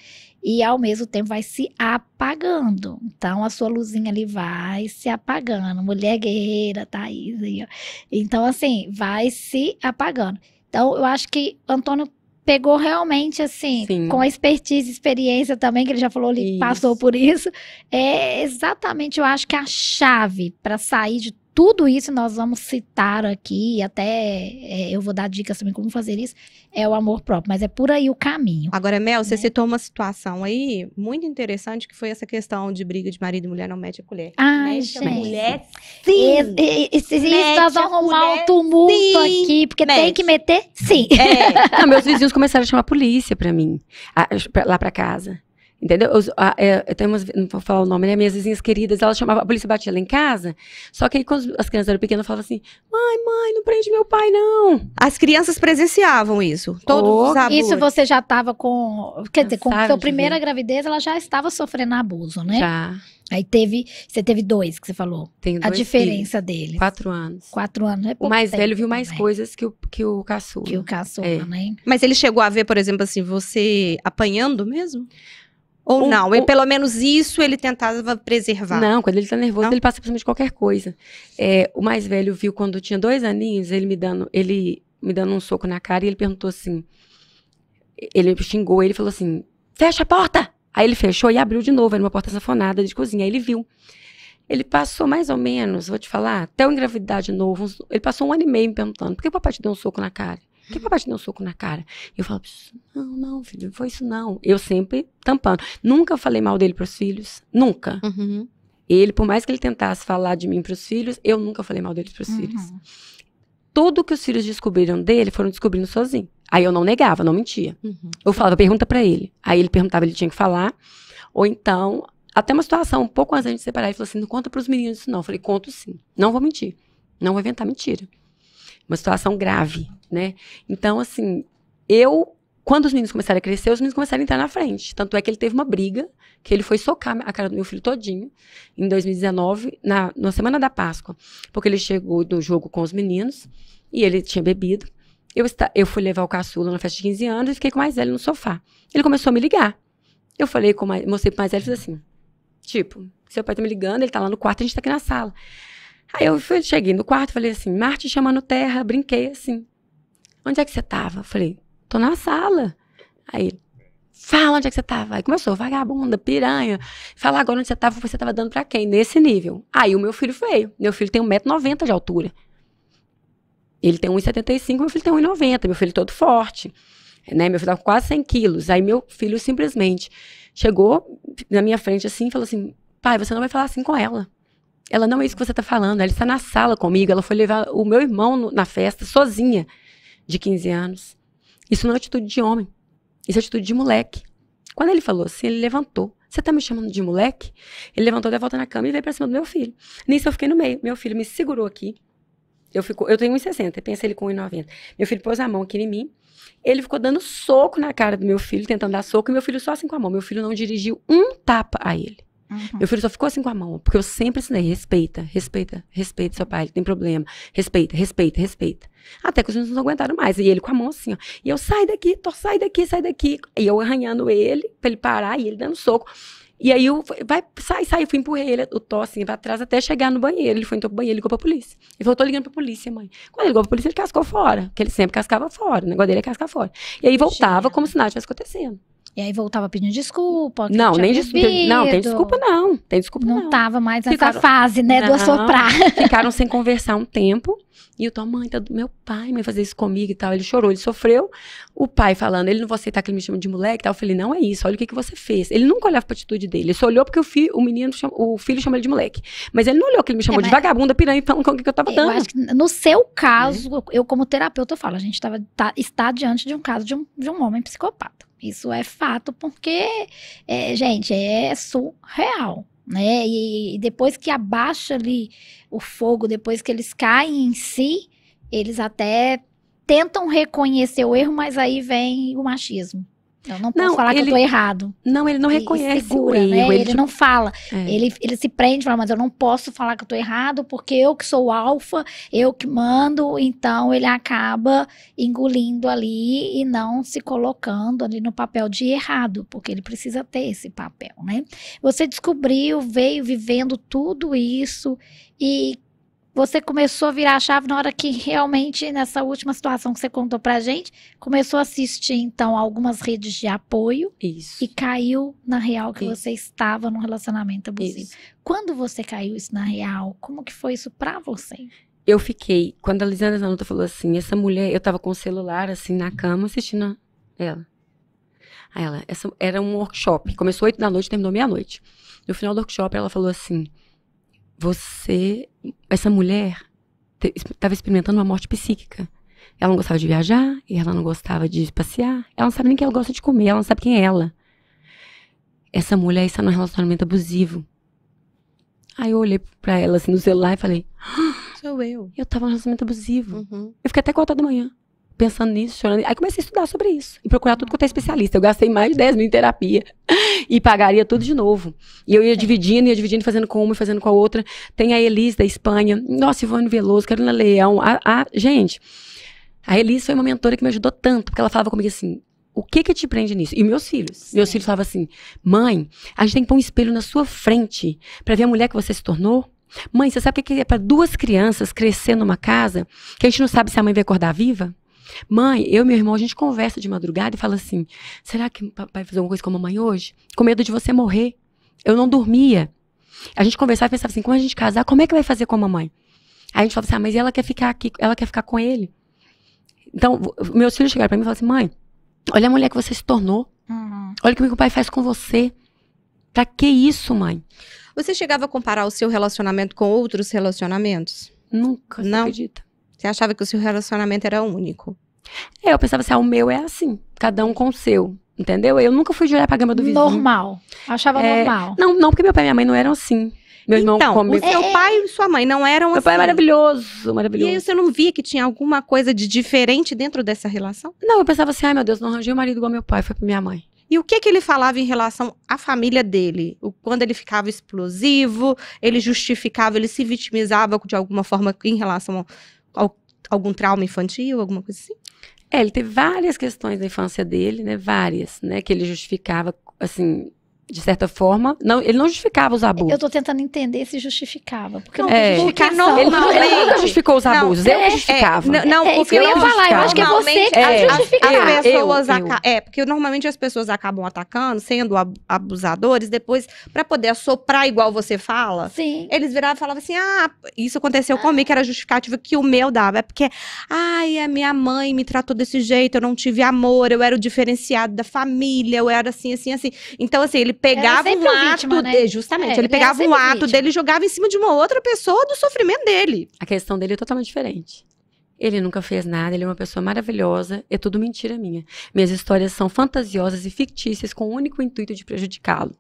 e ao mesmo tempo vai se apagando. Então a sua luzinha ali vai se apagando. Mulher guerreira, Thaís aí, ó. Então assim, vai se apagando. Então, eu acho que Antônio pegou realmente, assim, Sim. com a expertise, experiência também, que ele já falou, ele isso. passou por isso. É exatamente, eu acho que a chave para sair de tudo isso nós vamos citar aqui, até é, eu vou dar dicas também como fazer isso, é o amor próprio, mas é por aí o caminho. Agora, Mel, né? você citou uma situação aí muito interessante que foi essa questão de briga de marido e mulher não mete a colher. Ai, mete gente. A mulher, sim. Esse, nós vamos arrumar mulher, um tumulto sim. aqui, porque mete. tem que meter, sim. É. não, meus vizinhos começaram a chamar a polícia pra mim, lá pra casa. Entendeu? Eu, ah, é, eu tenho umas, não vou falar o nome, né? Minhas vizinhas queridas, elas chamavam, a polícia batia lá em casa. Só que aí, quando as crianças eram pequenas, falavam assim: mãe, mãe, não prende meu pai, não. As crianças presenciavam isso. Todos oh, os abusos. Isso você já estava com. Quer dizer, com a sua primeira ver. gravidez, ela já estava sofrendo abuso, né? Já. Aí teve. Você teve dois que você falou. Tem dois. A diferença filhos. deles. Quatro anos. Quatro anos. É o mais velho viu mais coisas que o, que o caçula. Que o caçula, é. né? Mas ele chegou a ver, por exemplo, assim, você apanhando mesmo? Ou, não, ou... E pelo menos isso ele tentava preservar. Não, quando ele tá nervoso, não? ele passa por cima de qualquer coisa. É, o mais velho viu quando tinha dois aninhos, ele me dando, ele me dando um soco na cara e ele perguntou assim. Ele xingou, ele falou assim: fecha a porta! Aí ele fechou e abriu de novo, era uma porta safonada de cozinha. Aí ele viu. Ele passou mais ou menos, vou te falar, até eu engravidar de novo. Ele passou um ano e meio me perguntando: por que o papai te deu um soco na cara? que papai te deu um soco na cara? Eu falo, não, não, filho, não foi isso não. Eu sempre tampando. Nunca falei mal dele pros filhos, nunca. Uhum. Ele, por mais que ele tentasse falar de mim pros filhos, eu nunca falei mal dele pros uhum. filhos. Tudo que os filhos descobriram dele, foram descobrindo sozinho. Aí eu não negava, não mentia. Uhum. Eu falava, pergunta para ele. Aí ele perguntava, ele tinha que falar. Ou então, até uma situação, um pouco antes da gente separar, ele falou assim: não conta pros meninos isso não. Eu falei, conto sim. Não vou mentir. Não vou inventar mentira. Uma situação grave, né? Então, assim, eu quando os meninos começaram a crescer, os meninos começaram a entrar na frente. Tanto é que ele teve uma briga, que ele foi socar a cara do meu filho todinho, em 2019, na, na semana da Páscoa. Porque ele chegou do jogo com os meninos, e ele tinha bebido. Eu, eu fui levar o caçula na festa de 15 anos e fiquei com mais velho no sofá. Ele começou a me ligar. Eu falei, com mais, mostrei pro mais velho e assim, tipo, seu pai tá me ligando, ele tá lá no quarto, a gente tá aqui na sala. Aí eu fui, cheguei no quarto, falei assim, Marte chamando terra, brinquei assim. Onde é que você tava? Falei, tô na sala. Aí, fala onde é que você tava. Aí começou, vagabunda, piranha. Fala agora onde você tava, você tava dando pra quem? Nesse nível. Aí o meu filho veio. Meu filho tem 1,90m de altura. Ele tem 1,75, meu filho tem 1,90. Meu filho todo forte. Né? Meu filho tava com quase 100 quilos. Aí meu filho simplesmente chegou na minha frente assim e falou assim, pai, você não vai falar assim com ela. Ela não é isso que você está falando. Ela está na sala comigo. Ela foi levar o meu irmão no, na festa sozinha, de 15 anos. Isso não é atitude de homem. Isso é atitude de moleque. Quando ele falou assim, ele levantou. Você está me chamando de moleque? Ele levantou da volta na cama e veio para cima do meu filho. Nisso eu fiquei no meio. Meu filho me segurou aqui. Eu, fico, eu tenho 1,60, pensa ele com 1,90. Meu filho pôs a mão aqui em mim. Ele ficou dando soco na cara do meu filho, tentando dar soco, e meu filho só assim com a mão. Meu filho não dirigiu um tapa a ele. Uhum. Meu filho só ficou assim com a mão, porque eu sempre ensinei, respeita, respeita, respeita seu pai, ele tem problema, respeita, respeita, respeita. Até que os meninos não aguentaram mais, e ele com a mão assim, ó, e eu, sai daqui, tô, sai daqui, sai daqui, e eu arranhando ele, pra ele parar, e ele dando soco. E aí eu vai, sai, sai, eu fui empurrar ele, o tosse assim, pra trás até chegar no banheiro. Ele foi então pro banheiro, ligou pra polícia. Ele falou, tô ligando pra polícia, mãe. Quando ele ligou pra polícia, ele cascou fora. Porque ele sempre cascava fora. O negócio dele é cascar fora. E aí voltava como se nada tivesse acontecendo. E aí voltava pedindo desculpa. Não, nem desculpa. Não, tem desculpa não. Tem desculpa não. Não tava mais nessa ficaram, fase, né, não, do assoprar. [LAUGHS] Ficaram sem conversar um tempo. E eu tô, mãe, tá do meu pai me fazer isso comigo e tal. Ele chorou, ele sofreu. O pai falando, ele não vai aceitar que ele me chama de moleque e tal. Eu falei, não é isso, olha o que, que você fez. Ele nunca olhava pra atitude dele. Ele só olhou porque o, fi, o menino, o filho chama ele de moleque. Mas ele não olhou que ele me chamou é, de vagabunda, piranha, falando então, com o que, que eu tava eu dando. no seu caso, é. eu como terapeuta eu falo, a gente tava, tá, está diante de um caso de um, de um homem psicopata. Isso é fato, porque, é, gente, é, é surreal. Né? E, e depois que abaixa ali o fogo, depois que eles caem em si, eles até tentam reconhecer o erro, mas aí vem o machismo. Eu não posso falar ele, que eu tô errado. Não, ele não ele reconhece segura, o né? erro. Né? Ele, ele tipo, não fala. É. Ele, ele se prende, fala, mas eu não posso falar que eu tô errado, porque eu que sou alfa, eu que mando, então ele acaba engolindo ali e não se colocando ali no papel de errado, porque ele precisa ter esse papel, né? Você descobriu, veio vivendo tudo isso e você começou a virar a chave na hora que realmente, nessa última situação que você contou pra gente, começou a assistir, então, algumas redes de apoio. Isso. E caiu na real que isso. você estava num relacionamento abusivo. Isso. Quando você caiu isso na real, como que foi isso pra você? Eu fiquei, quando a Lisandra Zanuta falou assim, essa mulher, eu tava com o celular, assim, na cama, assistindo ela. Aí ela, essa, era um workshop, começou oito da noite, terminou meia-noite. No final do workshop, ela falou assim, você, essa mulher estava experimentando uma morte psíquica. Ela não gostava de viajar, ela não gostava de passear, ela não sabe nem que ela gosta de comer, ela não sabe quem é ela. Essa mulher está num relacionamento abusivo. Aí eu olhei pra ela assim no celular e falei: ah, Sou eu. Eu tava num relacionamento abusivo. Uhum. Eu fiquei até quatro da manhã pensando nisso, chorando. Aí comecei a estudar sobre isso e procurar tudo quanto é especialista. Eu gastei mais de 10 mil em terapia [LAUGHS] e pagaria tudo de novo. E eu ia dividindo, ia dividindo, fazendo com uma e fazendo com a outra. Tem a Elis da Espanha, nossa, Ivone Veloso, Carolina Leão. A, a, gente, a Elis foi uma mentora que me ajudou tanto, porque ela falava comigo assim: o que que te prende nisso? E meus filhos. Sim. Meus filhos falavam assim: mãe, a gente tem que pôr um espelho na sua frente para ver a mulher que você se tornou. Mãe, você sabe o que é para duas crianças crescer numa casa que a gente não sabe se a mãe vai acordar viva? Mãe, eu e meu irmão, a gente conversa de madrugada e fala assim: será que vai fazer alguma coisa com a mamãe hoje? Com medo de você morrer. Eu não dormia. A gente conversava e pensava assim: quando a gente casar, como é que vai fazer com a mamãe? Aí a gente falava assim: ah, mas ela quer ficar aqui, ela quer ficar com ele. Então, meus filhos chegaram para mim e falaram assim: mãe, olha a mulher que você se tornou. Uhum. Olha o que o meu pai faz com você. Pra que isso, mãe? Você chegava a comparar o seu relacionamento com outros relacionamentos? Nunca, não acredita. Você achava que o seu relacionamento era único? É, eu pensava assim, ah, o meu é assim, cada um com o seu. Entendeu? Eu nunca fui de olhar pra gama do vizinho. Normal. Achava é, normal. Não, não, porque meu pai e minha mãe não eram assim. Meu irmão então, come... seu é. pai e sua mãe não eram meu assim. Meu pai é assim. maravilhoso, maravilhoso. E aí você não via que tinha alguma coisa de diferente dentro dessa relação? Não, eu pensava assim, ai meu Deus, não arranjei um marido igual meu pai, foi pra minha mãe. E o que que ele falava em relação à família dele? O, quando ele ficava explosivo, ele justificava, ele se vitimizava de alguma forma em relação algum trauma infantil, alguma coisa assim? É, ele teve várias questões da infância dele, né? Várias, né? Que ele justificava, assim, de certa forma, não, ele não justificava os abusos. Eu tô tentando entender se justificava. Porque não, é, não, ele, não, ele nunca justificou os abusos, não, eu é, justificava. É, não, é, é porque eu ia falar, eu acho que é você que é, justificava. As, as pessoas eu, eu. É, porque normalmente as pessoas acabam atacando, sendo abusadores, depois, para poder assoprar igual você fala, Sim. eles viravam e falavam assim, ah, isso aconteceu ah. comigo, que era justificativo que o meu dava. É porque, ai, a minha mãe me tratou desse jeito, eu não tive amor, eu era o diferenciado da família, eu era assim, assim, assim. Então, assim, ele ele pegava um ato. Vítima, né? de, justamente, é, ele pegava um ato vítima. dele e jogava em cima de uma outra pessoa do sofrimento dele. A questão dele é totalmente diferente. Ele nunca fez nada, ele é uma pessoa maravilhosa, é tudo mentira minha. Minhas histórias são fantasiosas e fictícias com o único intuito de prejudicá-lo.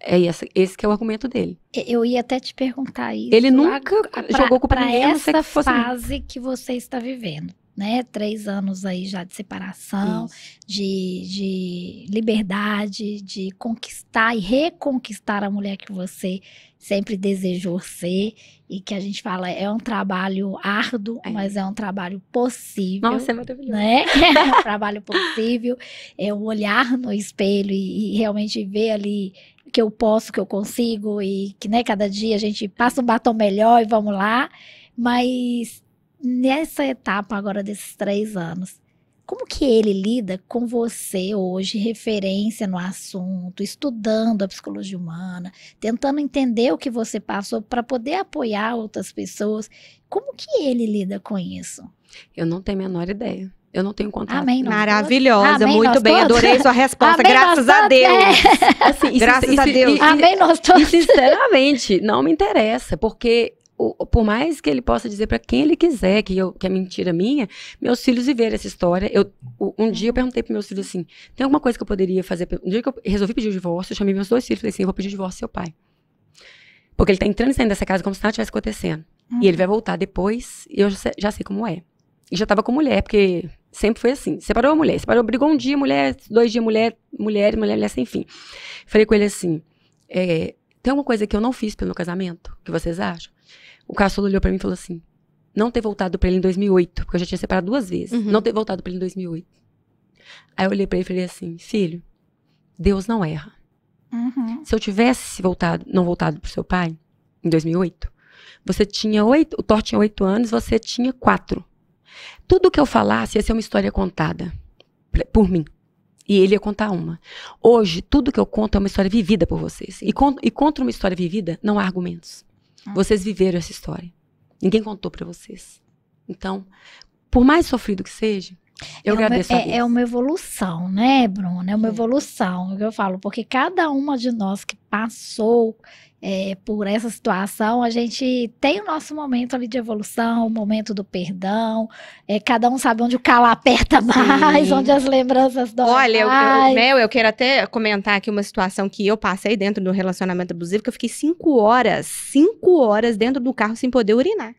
É esse, esse que é o argumento dele. Eu ia até te perguntar isso. Ele nunca a, jogou culpa pra ninguém, essa fase que você está vivendo né? Três anos aí já de separação, de, de, liberdade, de conquistar e reconquistar a mulher que você sempre desejou ser. E que a gente fala, é um trabalho árduo, é. mas é um trabalho possível. Nossa, é maravilhoso. Né? [LAUGHS] É um trabalho possível. É o olhar no espelho e, e realmente ver ali que eu posso, que eu consigo e que, né, cada dia a gente passa um batom melhor e vamos lá. Mas nessa etapa agora desses três anos, como que ele lida com você hoje, referência no assunto, estudando a psicologia humana, tentando entender o que você passou para poder apoiar outras pessoas? Como que ele lida com isso? Eu não tenho a menor ideia. Eu não tenho contato. Amém, Maravilhosa, Amém, muito bem. Todos. Adorei sua resposta. Amém, graças a Deus. É. Assim, graças isso, a Deus. E, Amém, nós todos. E, sinceramente, não me interessa, porque por mais que ele possa dizer para quem ele quiser que, eu, que é mentira minha, meus filhos viveram essa história. Eu, um dia eu perguntei para meus filhos assim: tem alguma coisa que eu poderia fazer? Um dia que eu resolvi pedir o divórcio, eu chamei meus dois filhos e falei assim: eu vou pedir o divórcio ao seu pai. Porque ele tá entrando e saindo dessa casa como se nada tivesse acontecendo. E ele uhum. vai voltar depois e eu já, já sei como é. E já tava com mulher, porque sempre foi assim. Separou a mulher, separou, brigou um dia, mulher, dois dias, mulher, mulher, mulher, mulher, sem fim. Falei com ele assim, é, tem alguma coisa que eu não fiz pelo casamento, que vocês acham? O caçula olhou para mim e falou assim: não ter voltado para ele em 2008, porque eu já tinha separado duas vezes. Uhum. Não ter voltado para ele em 2008. Aí eu olhei para ele e falei assim: filho, Deus não erra. Uhum. Se eu tivesse voltado, não voltado pro seu pai em 2008, você tinha oito, o Thor tinha oito anos, você tinha quatro. Tudo que eu falasse ia ser uma história contada por mim. E ele ia contar uma. Hoje, tudo que eu conto é uma história vivida por vocês. E, con e contra uma história vivida, não há argumentos. Ah. Vocês viveram essa história. Ninguém contou para vocês. Então, por mais sofrido que seja, eu é agradeço. Uma, é, é, uma evolução, né, Bruna? É uma evolução. É que Eu falo, porque cada uma de nós que passou é, por essa situação, a gente tem o nosso momento ali de evolução, o momento do perdão. É, cada um sabe onde o calo aperta mais, Sim. onde as lembranças dão. Olha, mais. Eu, eu, Mel, eu quero até comentar aqui uma situação que eu passei dentro do relacionamento abusivo, que eu fiquei cinco horas, cinco horas dentro do carro sem poder urinar.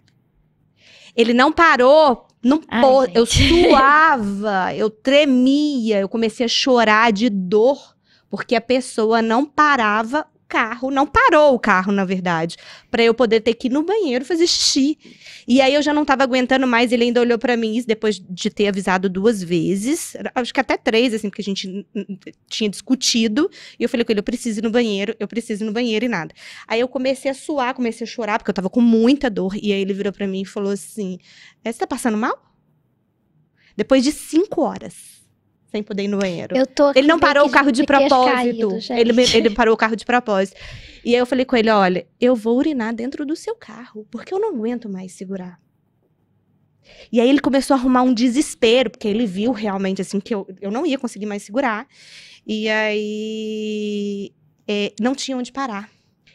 Ele não parou não pôde. Eu [LAUGHS] suava, eu tremia, eu comecei a chorar de dor, porque a pessoa não parava carro, não parou o carro, na verdade, para eu poder ter que ir no banheiro fazer xixi. E aí eu já não tava aguentando mais, ele ainda olhou para mim, depois de ter avisado duas vezes, acho que até três, assim, porque a gente tinha discutido, e eu falei com ele, eu preciso ir no banheiro, eu preciso ir no banheiro e nada. Aí eu comecei a suar, comecei a chorar, porque eu tava com muita dor, e aí ele virou para mim e falou assim, é, você tá passando mal? Depois de cinco horas sem poder ir no banheiro. Eu tô ele não parou o carro de é propósito. Caído, ele, ele parou o carro de propósito. E aí eu falei com ele: olha, eu vou urinar dentro do seu carro, porque eu não aguento mais segurar. E aí ele começou a arrumar um desespero, porque ele viu realmente assim que eu, eu não ia conseguir mais segurar. E aí é, não tinha onde parar.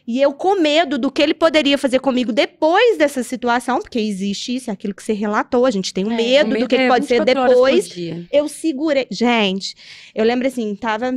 E eu com medo do que ele poderia fazer comigo depois dessa situação, porque existe isso, é aquilo que você relatou, a gente tem um é, medo, medo, do que, é, pode ser depois. Eu segurei. Gente, eu lembro assim, tava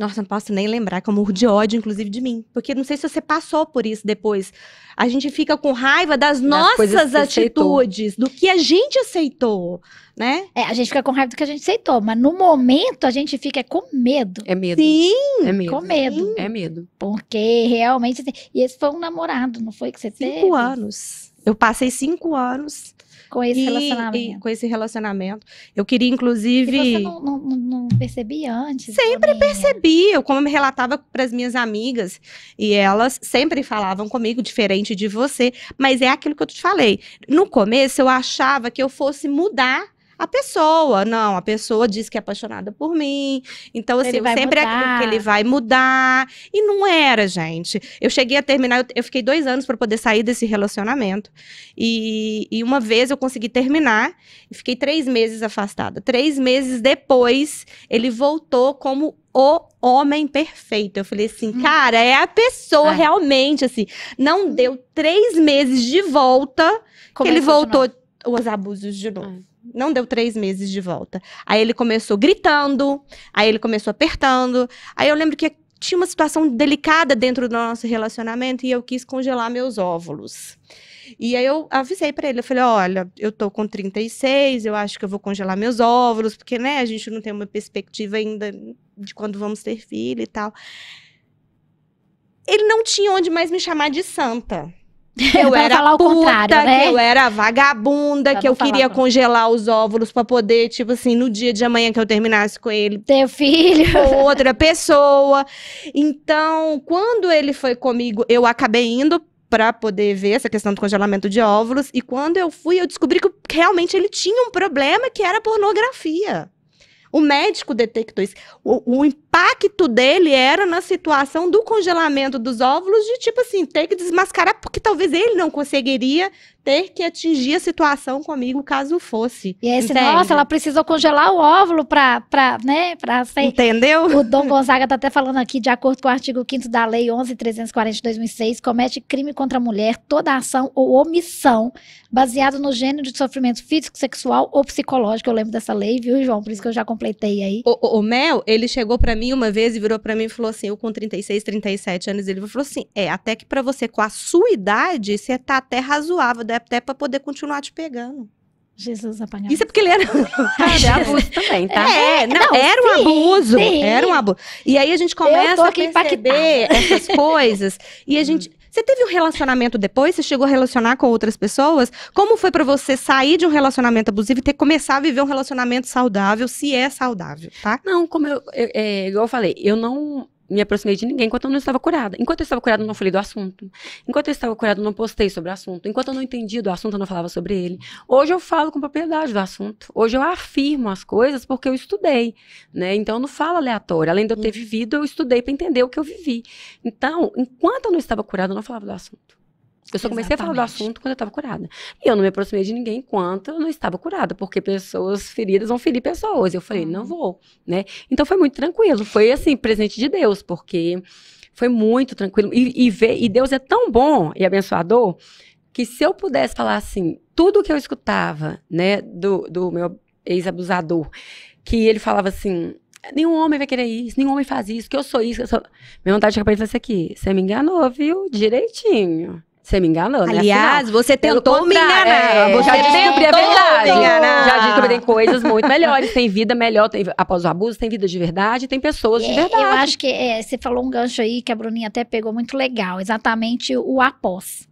nossa, não posso nem lembrar, que eu morro de ódio, inclusive, de mim. Porque não sei se você passou por isso depois. A gente fica com raiva das, das nossas atitudes, aceitou. do que a gente aceitou, né? É, a gente fica com raiva do que a gente aceitou, mas no momento a gente fica é com medo. É medo. Sim! É medo. Com medo. Sim. É medo. Porque realmente. Assim, e esse foi um namorado, não foi que você cinco teve? Cinco anos. Eu passei cinco anos com esse e, relacionamento. E com esse relacionamento. Eu queria, inclusive. E você não, não, não percebia antes? Sempre né? percebia. Eu, como eu me relatava para as minhas amigas, e elas sempre falavam comigo, diferente de você, mas é aquilo que eu te falei. No começo, eu achava que eu fosse mudar a pessoa. Não, a pessoa diz que é apaixonada por mim. Então, assim, ele sempre mudar. É que ele vai mudar. E não era, gente. Eu cheguei a terminar, eu, eu fiquei dois anos para poder sair desse relacionamento. E, e uma vez eu consegui terminar e fiquei três meses afastada. Três meses depois, ele voltou como o homem perfeito. Eu falei assim, hum. cara, é a pessoa realmente, assim. Não deu três meses de volta Começou que ele voltou os abusos de novo. Não deu três meses de volta. Aí ele começou gritando, aí ele começou apertando. Aí eu lembro que tinha uma situação delicada dentro do nosso relacionamento e eu quis congelar meus óvulos. E aí eu avisei para ele, eu falei, olha, eu tô com 36, eu acho que eu vou congelar meus óvulos, porque, né, a gente não tem uma perspectiva ainda de quando vamos ter filho e tal. Ele não tinha onde mais me chamar de santa. Eu era falar puta, né? que eu era vagabunda, eu que eu queria congelar os óvulos para poder, tipo assim, no dia de amanhã que eu terminasse com ele. Ter filho. Com outra pessoa. Então, quando ele foi comigo, eu acabei indo para poder ver essa questão do congelamento de óvulos. E quando eu fui, eu descobri que realmente ele tinha um problema que era pornografia. O médico detectou isso. O, o impacto dele era na situação do congelamento dos óvulos, de tipo assim, ter que desmascarar, porque talvez ele não conseguiria ter que atingir a situação comigo caso fosse. E aí, nossa, ela precisou congelar o óvulo pra, pra né, pra ser... Entendeu? O Dom Gonzaga tá até falando aqui, de acordo com o artigo 5 da Lei 11.340 2006, comete crime contra a mulher toda ação ou omissão baseado no gênero de sofrimento físico, sexual ou psicológico. Eu lembro dessa lei, viu, João? Por isso que eu já completei aí. O, o, o Mel, ele chegou pra mim uma vez e virou para mim e falou assim: eu com 36, 37 anos, ele falou assim: é, até que para você, com a sua idade, você tá até razoável, dá até para poder continuar te pegando. Jesus apanhou. Isso é porque ele era. [LAUGHS] é abuso também, tá? É, é não, não era um abuso. Sim. Era um abuso. E aí a gente começa a perceber essas coisas. e a gente. Hum. Você teve um relacionamento depois? Você chegou a relacionar com outras pessoas? Como foi para você sair de um relacionamento abusivo e ter começar a viver um relacionamento saudável, se é saudável, tá? Não, como eu, eu é, igual eu falei, eu não me aproximei de ninguém enquanto eu não estava curada. Enquanto eu estava curada, eu não falei do assunto. Enquanto eu estava curada, eu não postei sobre o assunto. Enquanto eu não entendi do assunto, eu não falava sobre ele. Hoje eu falo com propriedade do assunto. Hoje eu afirmo as coisas porque eu estudei, né? Então eu não falo aleatório. Além de eu ter uhum. vivido, eu estudei para entender o que eu vivi. Então, enquanto eu não estava curada, eu não falava do assunto. Eu só comecei Exatamente. a falar do assunto quando eu estava curada. E eu não me aproximei de ninguém enquanto eu não estava curada, porque pessoas feridas vão ferir pessoas. Eu falei, uhum. não vou, né? Então foi muito tranquilo. Foi assim, presente de Deus, porque foi muito tranquilo. E, e, ver, e Deus é tão bom e abençoador que se eu pudesse falar assim, tudo que eu escutava, né, do, do meu ex-abusador, que ele falava assim, nenhum homem vai querer isso, nenhum homem faz isso, que eu sou isso, eu sou... Minha vontade de aparecer assim, aqui, você me enganou, viu? Direitinho. Você me enganou, né? Aliás, Afinal, você tentou me enganar. É, você já descobri a verdade. Já descobri tem coisas muito melhores. Tem vida melhor tem, após o abuso, tem vida de verdade, tem pessoas de é, verdade. Eu acho que é, você falou um gancho aí que a Bruninha até pegou muito legal. Exatamente o após.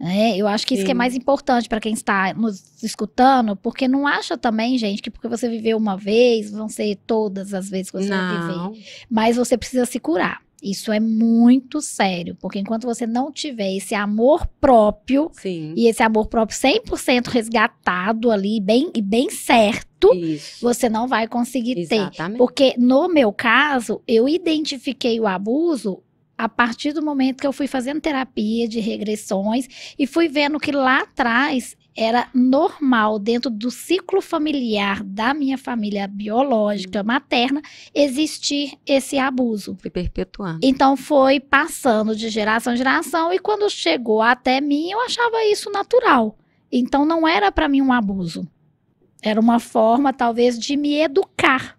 É, eu acho que Sim. isso que é mais importante para quem está nos escutando, porque não acha também, gente, que porque você viveu uma vez, vão ser todas as vezes que você não. vai viver. Mas você precisa se curar. Isso é muito sério, porque enquanto você não tiver esse amor próprio Sim. e esse amor próprio 100% resgatado ali, bem e bem certo, Isso. você não vai conseguir Exatamente. ter. Porque no meu caso, eu identifiquei o abuso a partir do momento que eu fui fazendo terapia de regressões e fui vendo que lá atrás era normal dentro do ciclo familiar da minha família biológica materna existir esse abuso. Foi perpetuando. Então foi passando de geração em geração e quando chegou até mim eu achava isso natural. Então não era para mim um abuso. Era uma forma talvez de me educar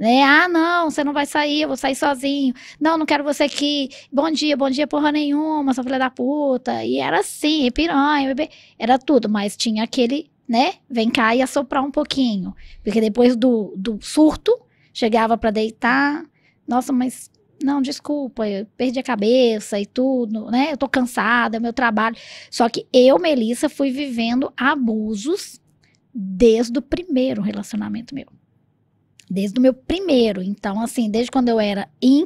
né? Ah, não, você não vai sair, eu vou sair sozinho. Não, não quero você aqui. Bom dia, bom dia, porra nenhuma, sua filha da puta. E era assim, piranha, bebê. Era tudo, mas tinha aquele, né? Vem cá e assoprar um pouquinho. Porque depois do, do surto, chegava para deitar. Nossa, mas não, desculpa, eu perdi a cabeça e tudo, né? Eu tô cansada, é meu trabalho. Só que eu, Melissa, fui vivendo abusos desde o primeiro relacionamento meu. Desde o meu primeiro. Então, assim, desde quando eu era em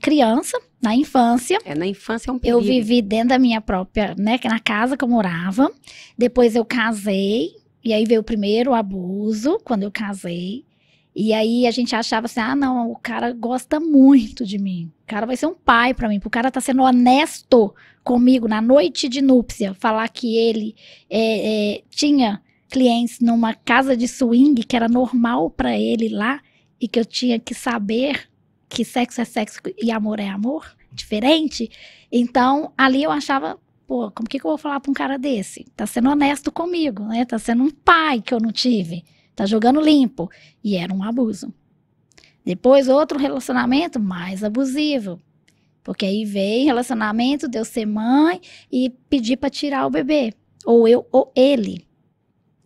criança, na infância. É, na infância é um período. Eu vivi dentro da minha própria, né, na casa que eu morava. Depois eu casei, e aí veio o primeiro abuso, quando eu casei. E aí a gente achava assim: ah, não, o cara gosta muito de mim. O cara vai ser um pai para mim. O cara tá sendo honesto comigo na noite de núpcia. Falar que ele é, é, tinha clientes numa casa de swing que era normal para ele lá e que eu tinha que saber que sexo é sexo e amor é amor, diferente. Então, ali eu achava, pô, como que, que eu vou falar para um cara desse? Tá sendo honesto comigo, né? Tá sendo um pai que eu não tive. Tá jogando limpo. E era um abuso. Depois, outro relacionamento mais abusivo. Porque aí veio relacionamento, deu ser mãe e pedir para tirar o bebê. Ou eu ou ele.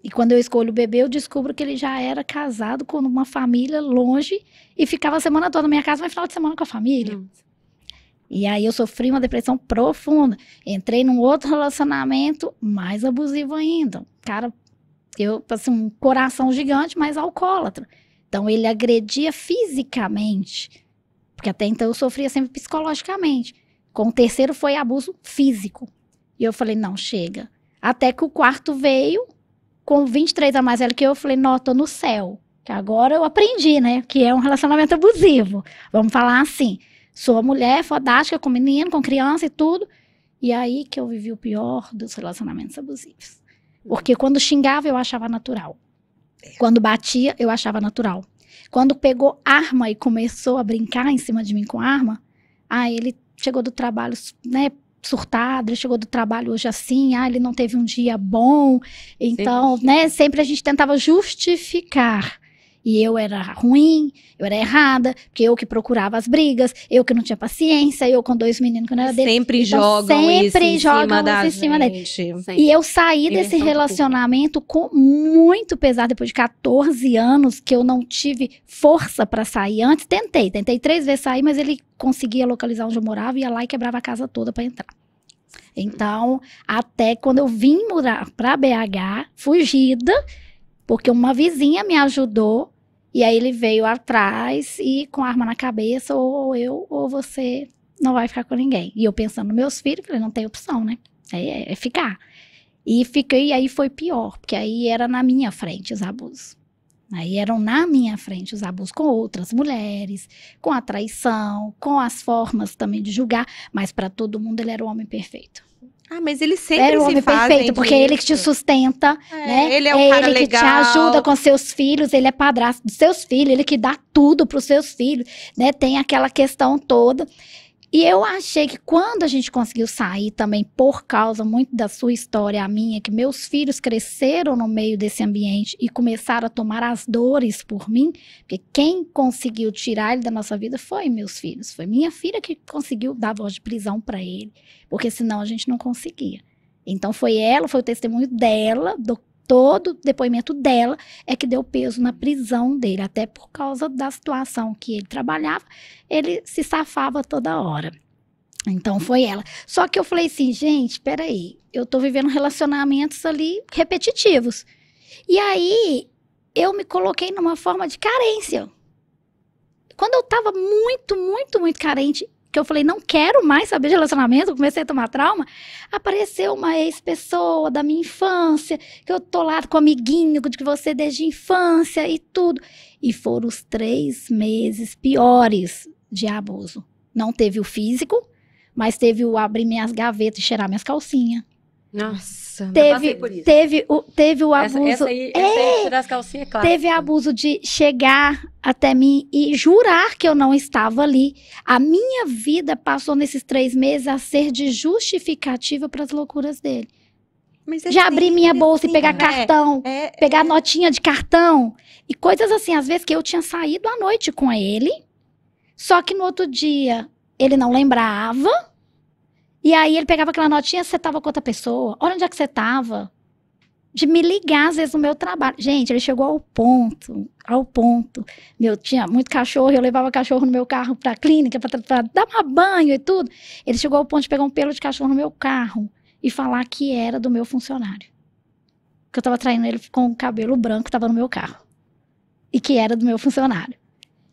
E quando eu escolho o bebê, eu descubro que ele já era casado com uma família longe e ficava a semana toda na minha casa, mas final de semana com a família. E aí eu sofri uma depressão profunda. Entrei num outro relacionamento mais abusivo ainda. Cara, eu passei um coração gigante, mas alcoólatra. Então ele agredia fisicamente. Porque até então eu sofria sempre psicologicamente. Com o terceiro foi abuso físico. E eu falei: "Não, chega". Até que o quarto veio com 23 a mais ela que eu, eu falei, não, tô no céu. Que agora eu aprendi, né? Que é um relacionamento abusivo. Vamos falar assim. Sou a mulher fodástica com menino, com criança e tudo. E aí que eu vivi o pior dos relacionamentos abusivos. Porque quando xingava, eu achava natural. É. Quando batia, eu achava natural. Quando pegou arma e começou a brincar em cima de mim com arma, aí ele chegou do trabalho, né, surtado, ele chegou do trabalho hoje assim, ah, ele não teve um dia bom. Então, sempre. né, assim. sempre a gente tentava justificar e eu era ruim, eu era errada, porque eu que procurava as brigas, eu que não tinha paciência, eu com dois meninos que não era dele. Sempre então, jogam sempre isso em jogam cima da isso cima dele. Sempre. E eu saí Eles desse é relacionamento com muito pesado, depois de 14 anos, que eu não tive força para sair. Antes tentei, tentei três vezes sair, mas ele conseguia localizar onde eu morava, ia lá e quebrava a casa toda para entrar. Então, até quando eu vim morar para BH, fugida, porque uma vizinha me ajudou e aí ele veio atrás e com a arma na cabeça, ou eu ou você não vai ficar com ninguém. E eu pensando nos meus filhos, falei, não tem opção, né? É, é, é ficar. E fiquei, e aí foi pior, porque aí era na minha frente os abusos. Aí eram na minha frente os abusos com outras mulheres, com a traição, com as formas também de julgar, mas para todo mundo ele era o homem perfeito. Ah, mas ele sempre é o homem perfeito, porque ele que te sustenta, é, né? Ele é, um é ele legal. que te ajuda com seus filhos, ele é padrasto dos seus filhos, ele que dá tudo para os seus filhos, né? Tem aquela questão toda. E eu achei que quando a gente conseguiu sair também, por causa muito da sua história, a minha, que meus filhos cresceram no meio desse ambiente e começaram a tomar as dores por mim, porque quem conseguiu tirar ele da nossa vida foi meus filhos, foi minha filha que conseguiu dar voz de prisão para ele, porque senão a gente não conseguia. Então foi ela, foi o testemunho dela, do todo depoimento dela é que deu peso na prisão dele, até por causa da situação que ele trabalhava, ele se safava toda hora. Então foi ela. Só que eu falei assim, gente, peraí, eu tô vivendo relacionamentos ali repetitivos. E aí eu me coloquei numa forma de carência. Quando eu tava muito, muito, muito carente, que eu falei, não quero mais saber de relacionamento, comecei a tomar trauma, apareceu uma ex-pessoa da minha infância, que eu tô lá com um amiguinho de você desde a infância e tudo. E foram os três meses piores de abuso. Não teve o físico, mas teve o abrir minhas gavetas e cheirar minhas calcinhas. Nossa, teve, por isso. Teve, o, teve o abuso. Essa, essa aí, é, é essa aí calcinhas, claro. Teve abuso de chegar até mim e jurar que eu não estava ali. A minha vida passou nesses três meses a ser de justificativa para as loucuras dele. É Já abrir minha bolsa assim, e pegar né? cartão, é, é, pegar notinha de cartão e coisas assim. Às vezes que eu tinha saído à noite com ele, só que no outro dia ele não lembrava e aí ele pegava aquela notinha, você tava com outra pessoa, olha onde é que você tava. De me ligar, às vezes, no meu trabalho. Gente, ele chegou ao ponto, ao ponto. Meu, tinha muito cachorro, eu levava cachorro no meu carro pra clínica, pra, pra dar uma banho e tudo. Ele chegou ao ponto de pegar um pelo de cachorro no meu carro e falar que era do meu funcionário. Que eu tava traindo ele com o cabelo branco, tava no meu carro. E que era do meu funcionário.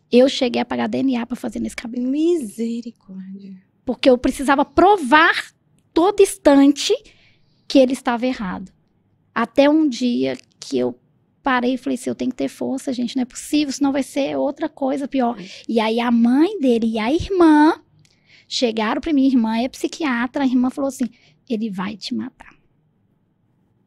Eu cheguei a pagar DNA pra fazer nesse cabelo. Misericórdia porque eu precisava provar todo instante que ele estava errado. Até um dia que eu parei e falei assim: eu tenho que ter força, gente, não é possível, senão vai ser outra coisa pior. E aí a mãe dele e a irmã chegaram para A irmã, é psiquiatra, a irmã falou assim: ele vai te matar.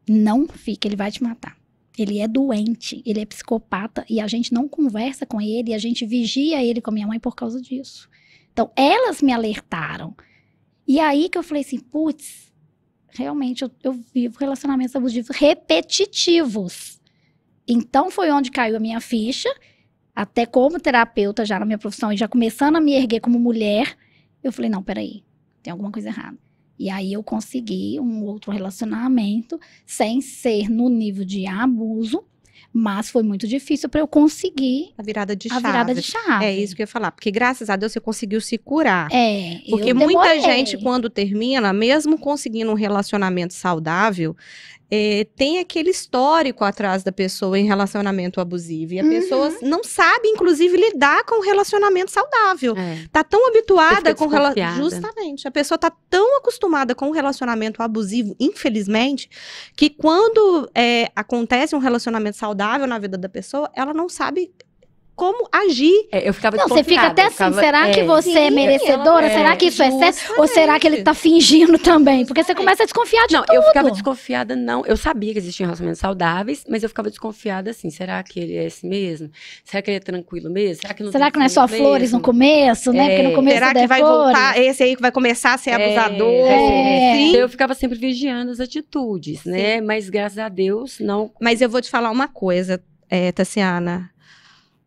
Não fica, ele vai te matar. Ele é doente, ele é psicopata e a gente não conversa com ele, a gente vigia ele com a minha mãe por causa disso. Então, elas me alertaram. E aí que eu falei assim, putz, realmente eu, eu vivo relacionamentos abusivos repetitivos. Então foi onde caiu a minha ficha, até como terapeuta já na minha profissão e já começando a me erguer como mulher, eu falei, não, peraí, tem alguma coisa errada. E aí eu consegui um outro relacionamento sem ser no nível de abuso, mas foi muito difícil para eu conseguir a virada de chá. chave. A virada de chave. É isso que eu ia falar, porque graças a Deus você conseguiu se curar. É, porque muita gente quando termina, mesmo conseguindo um relacionamento saudável, é, tem aquele histórico atrás da pessoa em relacionamento abusivo. E a uhum. pessoa não sabe, inclusive, lidar com um relacionamento saudável. É. Tá tão habituada com rela... Justamente. A pessoa tá tão acostumada com o um relacionamento abusivo, infelizmente, que quando é, acontece um relacionamento saudável na vida da pessoa, ela não sabe como agir. É, eu ficava Não, você fica até assim, ficava, será é, que você é sim, é merecedora? Ela, será que isso é certo? Ou será que ele está fingindo também? Porque você começa a desconfiar de não, tudo. Não, eu ficava desconfiada, não. Eu sabia que existiam relacionamentos saudáveis, mas eu ficava desconfiada assim, será que ele é esse assim mesmo? Será que ele é tranquilo mesmo? Será que não, será que não é só mesmo? flores no começo, né? Porque no é. começo Será é que vai flores. voltar, esse aí que vai começar a ser abusador? Então, eu ficava sempre vigiando as atitudes, né? Mas graças a Deus, não... Mas eu vou te falar uma coisa, é, Tassiana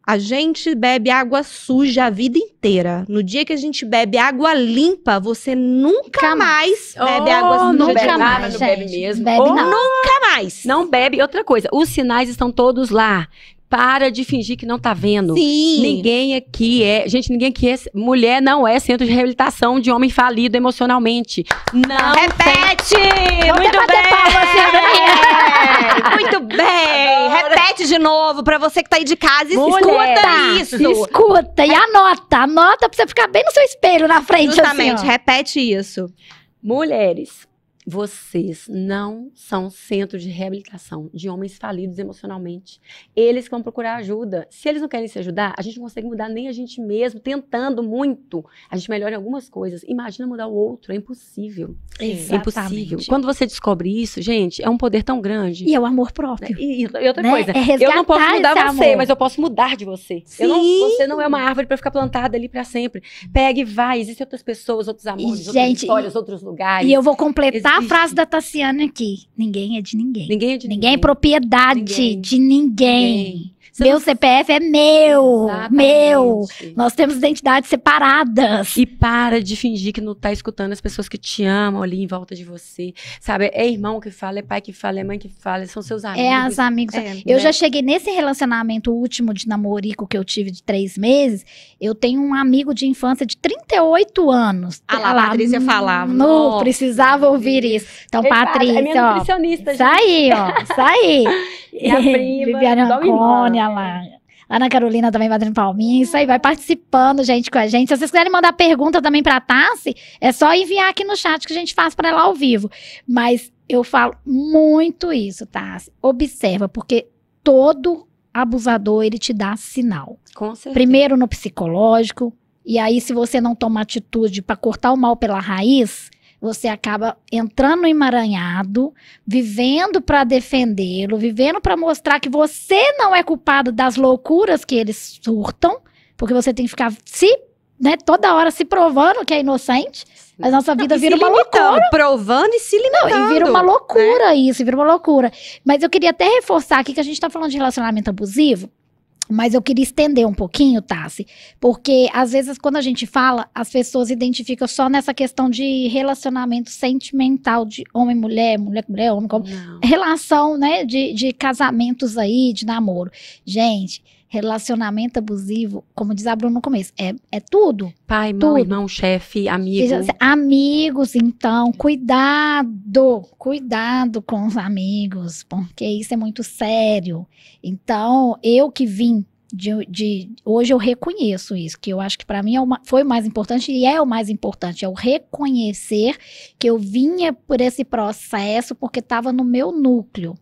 a gente bebe água suja a vida inteira. No dia que a gente bebe água limpa, você nunca mais bebe oh, água suja. Nunca bebe mais, nada, não bebe mesmo. Bebe, oh, não. Nunca mais. Não bebe. Outra coisa, os sinais estão todos lá para de fingir que não tá vendo. Sim. Ninguém aqui é. Gente, ninguém aqui é. Mulher não é centro de reabilitação de homem falido emocionalmente. Não. Repete! Tem... Muito bem! Palma, Muito bem! Repete de novo pra você que tá aí de casa e escuta tá. isso. Escuta e tá. anota. Anota pra você ficar bem no seu espelho na frente. Assim, Justamente, assim, repete isso. Mulheres, vocês não são centro de reabilitação de homens falidos emocionalmente. Eles vão procurar ajuda. Se eles não querem se ajudar, a gente não consegue mudar nem a gente mesmo, tentando muito. A gente melhora em algumas coisas. Imagina mudar o outro, é impossível. Exatamente. É impossível. Quando você descobre isso, gente, é um poder tão grande. E é o amor próprio. Né? E, e outra né? coisa, é eu não posso mudar você, amor. mas eu posso mudar de você. Não, você não é uma árvore para ficar plantada ali para sempre. Pegue e vai, existem outras pessoas, outros amores, e, gente, histórias, e, outros lugares. E eu vou completar a frase da Tassiana aqui: ninguém é de ninguém. Ninguém é de ninguém. É ninguém é propriedade ninguém. de ninguém. ninguém. Você meu não... CPF é meu, Exatamente. meu. Nós temos identidades separadas. E para de fingir que não tá escutando as pessoas que te amam ali em volta de você. Sabe, é irmão que fala, é pai que fala, é mãe que fala, são seus é, amigos. É, as amigos. É, né? eu já cheguei nesse relacionamento último de namorico que eu tive de três meses. Eu tenho um amigo de infância de 38 anos. Ah lá, a Patrícia falava. Não, precisava ouvir isso. Então, Ei, é Patrícia, é ó. nutricionista, gente. aí, ó. Isso aí. [LAUGHS] Minha [LAUGHS] prima, Viviane lá a Ana Carolina também batendo palminha. Isso aí, vai participando, gente, com a gente. Se vocês quiserem mandar pergunta também pra Tassi, é só enviar aqui no chat que a gente faz para ela ao vivo. Mas eu falo muito isso, Tassi. Observa, porque todo abusador, ele te dá sinal. Com certeza. Primeiro no psicológico, e aí se você não tomar atitude para cortar o mal pela raiz, você acaba entrando emaranhado, vivendo para defendê-lo, vivendo para mostrar que você não é culpado das loucuras que eles surtam, porque você tem que ficar se, né, toda hora se provando que é inocente. Mas nossa vida não, vira uma loucura. Provando e se limitando. Não, e vira uma né? loucura né? isso, vira uma loucura. Mas eu queria até reforçar aqui que a gente está falando de relacionamento abusivo, mas eu queria estender um pouquinho, Tassi, porque às vezes quando a gente fala, as pessoas identificam só nessa questão de relacionamento sentimental de homem-mulher, mulher-mulher, homem-homem, relação, né, de, de casamentos aí, de namoro. Gente, relacionamento abusivo, como diz a Bruna no começo, é, é tudo. Pai, tudo. mãe, irmão, chefe, amigo. Amigos, então, cuidado, cuidado com os amigos, porque isso é muito sério. Então, eu que vim de, de, hoje eu reconheço isso, que eu acho que para mim é uma, foi o mais importante e é o mais importante, é o reconhecer que eu vinha por esse processo porque estava no meu núcleo.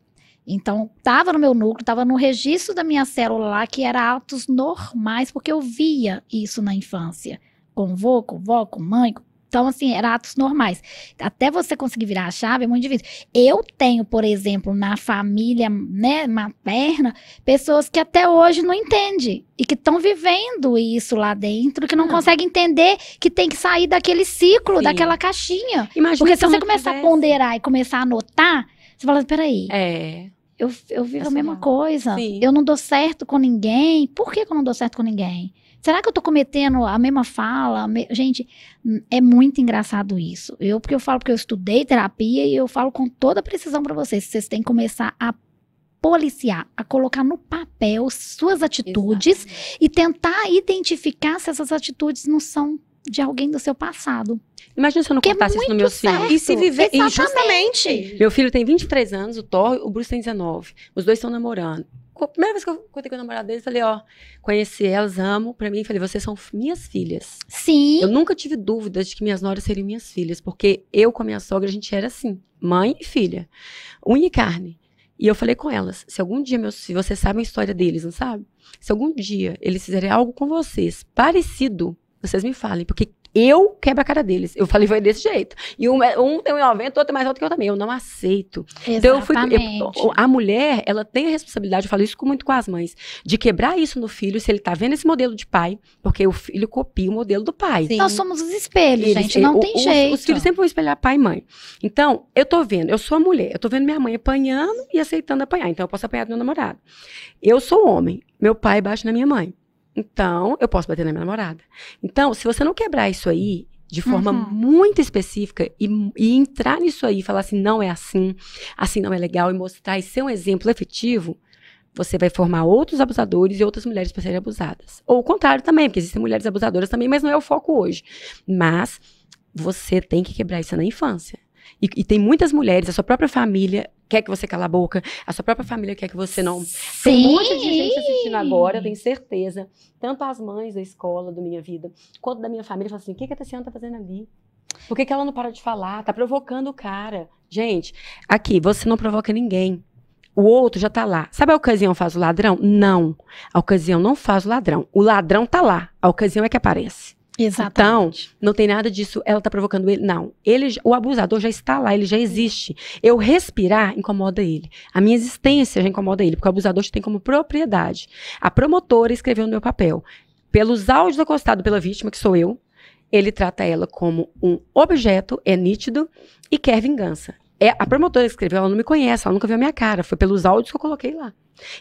Então, estava no meu núcleo, estava no registro da minha célula lá, que era atos normais, porque eu via isso na infância. Com voco, com vó, com mãe. Então, assim, eram atos normais. Até você conseguir virar a chave é muito difícil. Eu tenho, por exemplo, na família né, materna, pessoas que até hoje não entendem e que estão vivendo isso lá dentro, que não, ah. conseguem entender que tem que sair daquele ciclo, Sim. daquela caixinha. Imagina porque se você começar tivesse... a ponderar e começar a anotar, você fala, assim, peraí. É. Eu, eu vivo Essa a mesma coisa. Sim. Eu não dou certo com ninguém. Por que, que eu não dou certo com ninguém? Será que eu tô cometendo a mesma fala? me... Gente, é muito engraçado isso. Eu, porque eu falo, que eu estudei terapia e eu falo com toda precisão para vocês. Vocês têm que começar a policiar, a colocar no papel suas atitudes Exatamente. e tentar identificar se essas atitudes não são de alguém do seu passado. Imagina se eu não que é contasse é isso nos meus filhos. E se viver Exatamente. injustamente. Meu filho tem 23 anos, o Thor, o Bruce tem 19. Os dois estão namorando. A primeira vez que eu contei com o namorado deles, falei, ó, conheci elas, amo. Pra mim, falei, vocês são minhas filhas. Sim. Eu nunca tive dúvidas de que minhas noras seriam minhas filhas, porque eu com a minha sogra, a gente era assim, mãe e filha. Unha e carne. E eu falei com elas, se algum dia meus filhos, vocês sabem a história deles, não sabe? Se algum dia eles fizerem algo com vocês parecido vocês me falem, porque eu quebro a cara deles. Eu falei, foi desse jeito. E um, um tem 1,90, outro é mais alto que eu também. Eu não aceito. Exatamente. Então, eu fui. Eu, a mulher, ela tem a responsabilidade, eu falo isso muito com as mães, de quebrar isso no filho, se ele tá vendo esse modelo de pai, porque o filho copia o modelo do pai. Sim. Nós somos os espelhos, Eles, gente, é, não tem o, jeito. Os, os filhos sempre vão espelhar pai e mãe. Então, eu tô vendo, eu sou a mulher, eu tô vendo minha mãe apanhando e aceitando apanhar. Então, eu posso apanhar do meu namorado. Eu sou homem, meu pai bate na minha mãe. Então, eu posso bater na minha namorada. Então, se você não quebrar isso aí de forma uhum. muito específica e, e, entrar nisso aí, falar assim, não é assim, assim não é legal, e mostrar e ser um exemplo efetivo, você vai formar outros abusadores e outras mulheres para serem abusadas. Ou o contrário também, porque existem mulheres abusadoras também, mas não é o foco hoje. Mas você tem que quebrar isso na infância. E, e, tem muitas mulheres, a sua própria família quer que você cala a boca, a sua própria família quer que você não. Sim. Tem um monte de gente assistindo agora, tenho certeza. Tanto as mães da escola, da minha vida, quanto da minha família, falam assim: o que, que a Tassiana está fazendo ali? Por que, que ela não para de falar? Tá provocando o cara. Gente, aqui, você não provoca ninguém. O outro já tá lá. Sabe a ocasião faz o ladrão? Não. A ocasião não faz o ladrão. O ladrão tá lá. A ocasião é que aparece. Então, Exatamente. Então, não tem nada disso, ela tá provocando ele. Não. Ele, o abusador já está lá, ele já existe. Eu respirar incomoda ele. A minha existência já incomoda ele, porque o abusador te tem como propriedade. A promotora escreveu no meu papel. Pelos áudios acostados pela vítima, que sou eu, ele trata ela como um objeto, é nítido e quer vingança. É, a promotora escreveu, ela não me conhece, ela nunca viu a minha cara, foi pelos áudios que eu coloquei lá.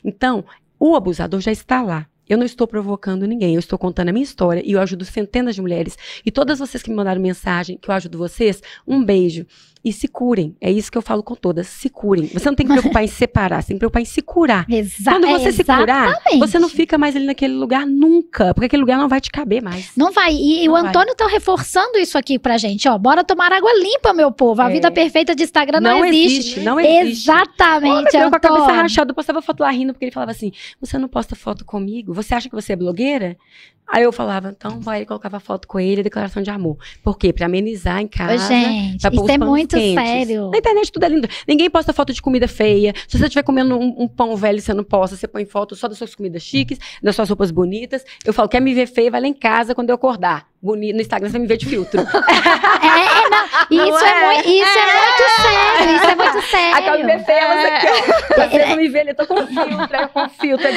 Então, o abusador já está lá. Eu não estou provocando ninguém, eu estou contando a minha história e eu ajudo centenas de mulheres. E todas vocês que me mandaram mensagem, que eu ajudo vocês, um beijo e se curem. É isso que eu falo com todas, se curem. Você não tem que preocupar em separar, você tem que preocupar em se curar. Exa Quando você se curar, você não fica mais ali naquele lugar nunca, porque aquele lugar não vai te caber mais. Não vai. E, não o Antônio tá reforçando isso aqui pra gente, ó. Bora tomar água limpa, meu povo. A é. vida perfeita de Instagram não, não existe. existe. Não existe. Exatamente, eu Com a cabeça rachada, eu postava foto lá rindo, porque ele falava assim, você não posta foto comigo? Você acha que você é blogueira? Aí eu falava, então vai, e colocava foto com ele, declaração de amor. Por quê? Pra amenizar em casa. gente, isso é muito quentes. sério. Na internet tudo é lindo. Ninguém posta foto de comida feia. Se você estiver comendo um, um, pão velho e você não posta, você põe foto só das suas comidas chiques, das suas roupas bonitas. Eu falo, quer me ver feia? Vai lá em casa quando eu acordar. Bonito, no Instagram você vai me ver de filtro. [LAUGHS] É é. Isso, é, muito, isso é. é. muito sério, isso é muito sério. A Calbi é. aqui, ó. É. Tá Vocês me ver? eu tô com filtro, com filtro.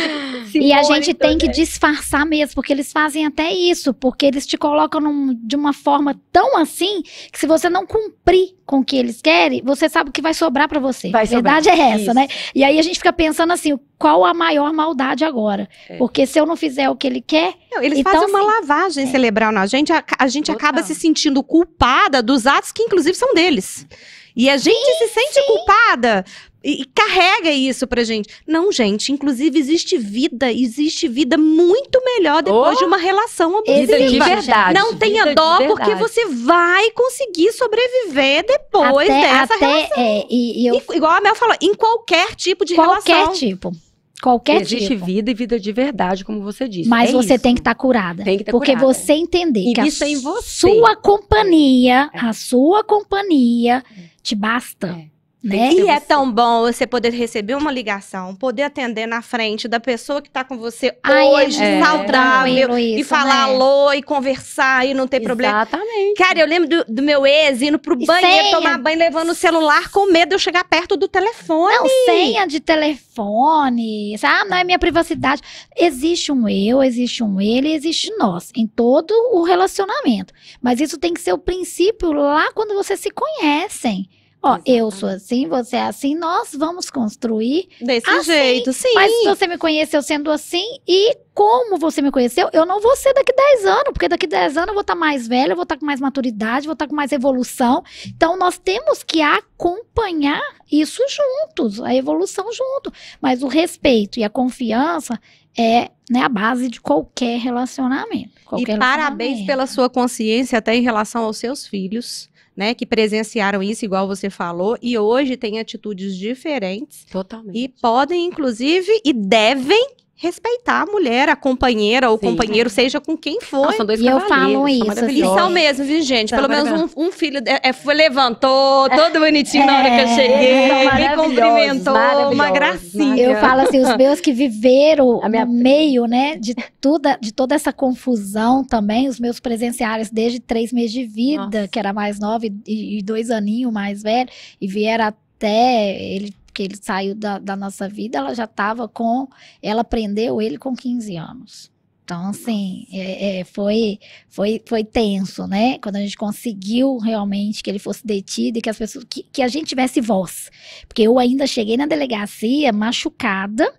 De e a gente tem que então, disfarçar mesmo, porque eles fazem até isso, porque eles te colocam num, de uma forma tão assim que se você não cumprir com o que eles querem, você sabe o que vai sobrar para você. Vai a verdade sobrar. é essa, né? Isso. né? E aí a gente fica pensando assim, qual a maior maldade agora? É. Porque se eu não fizer o que ele quer. Não, eles então, fazem uma assim, lavagem é. cerebral na gente. A, a gente Total. acaba se sentindo culpada dos atos que, inclusive, são deles. E a gente sim, se sente sim. culpada e, e carrega isso pra gente. Não, gente, inclusive existe vida, existe vida muito melhor depois oh, de uma relação abusiva. de verdade. Não vida tenha dó, porque você vai conseguir sobreviver depois até, dessa até, relação. É, e, e eu... Igual a Mel falou, em qualquer tipo de qualquer relação. Qualquer tipo. Qualquer Existe tipo. vida e vida de verdade, como você disse. Mas é você isso. tem que estar tá curada. Tem que estar tá porque curada. você entender e que a é em você. sua companhia, é. a sua companhia te basta. É. Né? E é tão bom você poder receber uma ligação, poder atender na frente da pessoa que está com você Ai, é hoje, é, saudável, e isso, falar né? alô, e conversar, e não ter Exatamente. problema. Exatamente. Cara, eu lembro do, do, meu ex indo pro banheiro, senha. tomar banho, levando o celular, com medo de eu chegar perto do telefone. Não, senha de telefone, Ah, não é minha privacidade. Existe um eu, existe um ele, existe nós, em todo o relacionamento. Mas isso tem que ser o princípio lá quando vocês se conhecem. Ó, eu sou assim, você é assim, nós vamos construir. Desse assim, jeito, sim. Mas você me conheceu sendo assim e como você me conheceu, eu não vou ser daqui 10 anos, porque daqui 10 anos eu vou estar tá mais velha, vou estar tá com mais maturidade, vou estar tá com mais evolução. Então nós temos que acompanhar isso juntos, a evolução junto. Mas o respeito e a confiança é né, a base de qualquer relacionamento. Qualquer e relacionamento. parabéns pela sua consciência até em relação aos seus filhos né, que presenciaram isso, igual você falou, e hoje têm atitudes diferentes. Totalmente. E podem, inclusive, e devem respeitar a mulher, a companheira ou Sim. companheiro, seja com quem for. são dois e eu falo isso. São assim. E são mesmo, viu, gente? São é Pelo menos um, um filho é, é, levantou, todo bonitinho é, na hora que eu é, cheguei, é me cumprimentou, uma gracinha. Eu falo assim, os meus que viveram a minha... no meio, né, de, toda, de toda essa confusão também, os meus presenciários desde três meses de vida, Nossa. que era mais nova e, e dois aninhos mais velho, e vieram até... ele porque ele saiu da, da nossa vida, ela já estava com. Ela prendeu ele com 15 anos. Então, assim, é, é, foi, foi, foi tenso, né? Quando a gente conseguiu realmente que ele fosse detido e que as pessoas. que, que a gente tivesse voz. Porque eu ainda cheguei na delegacia machucada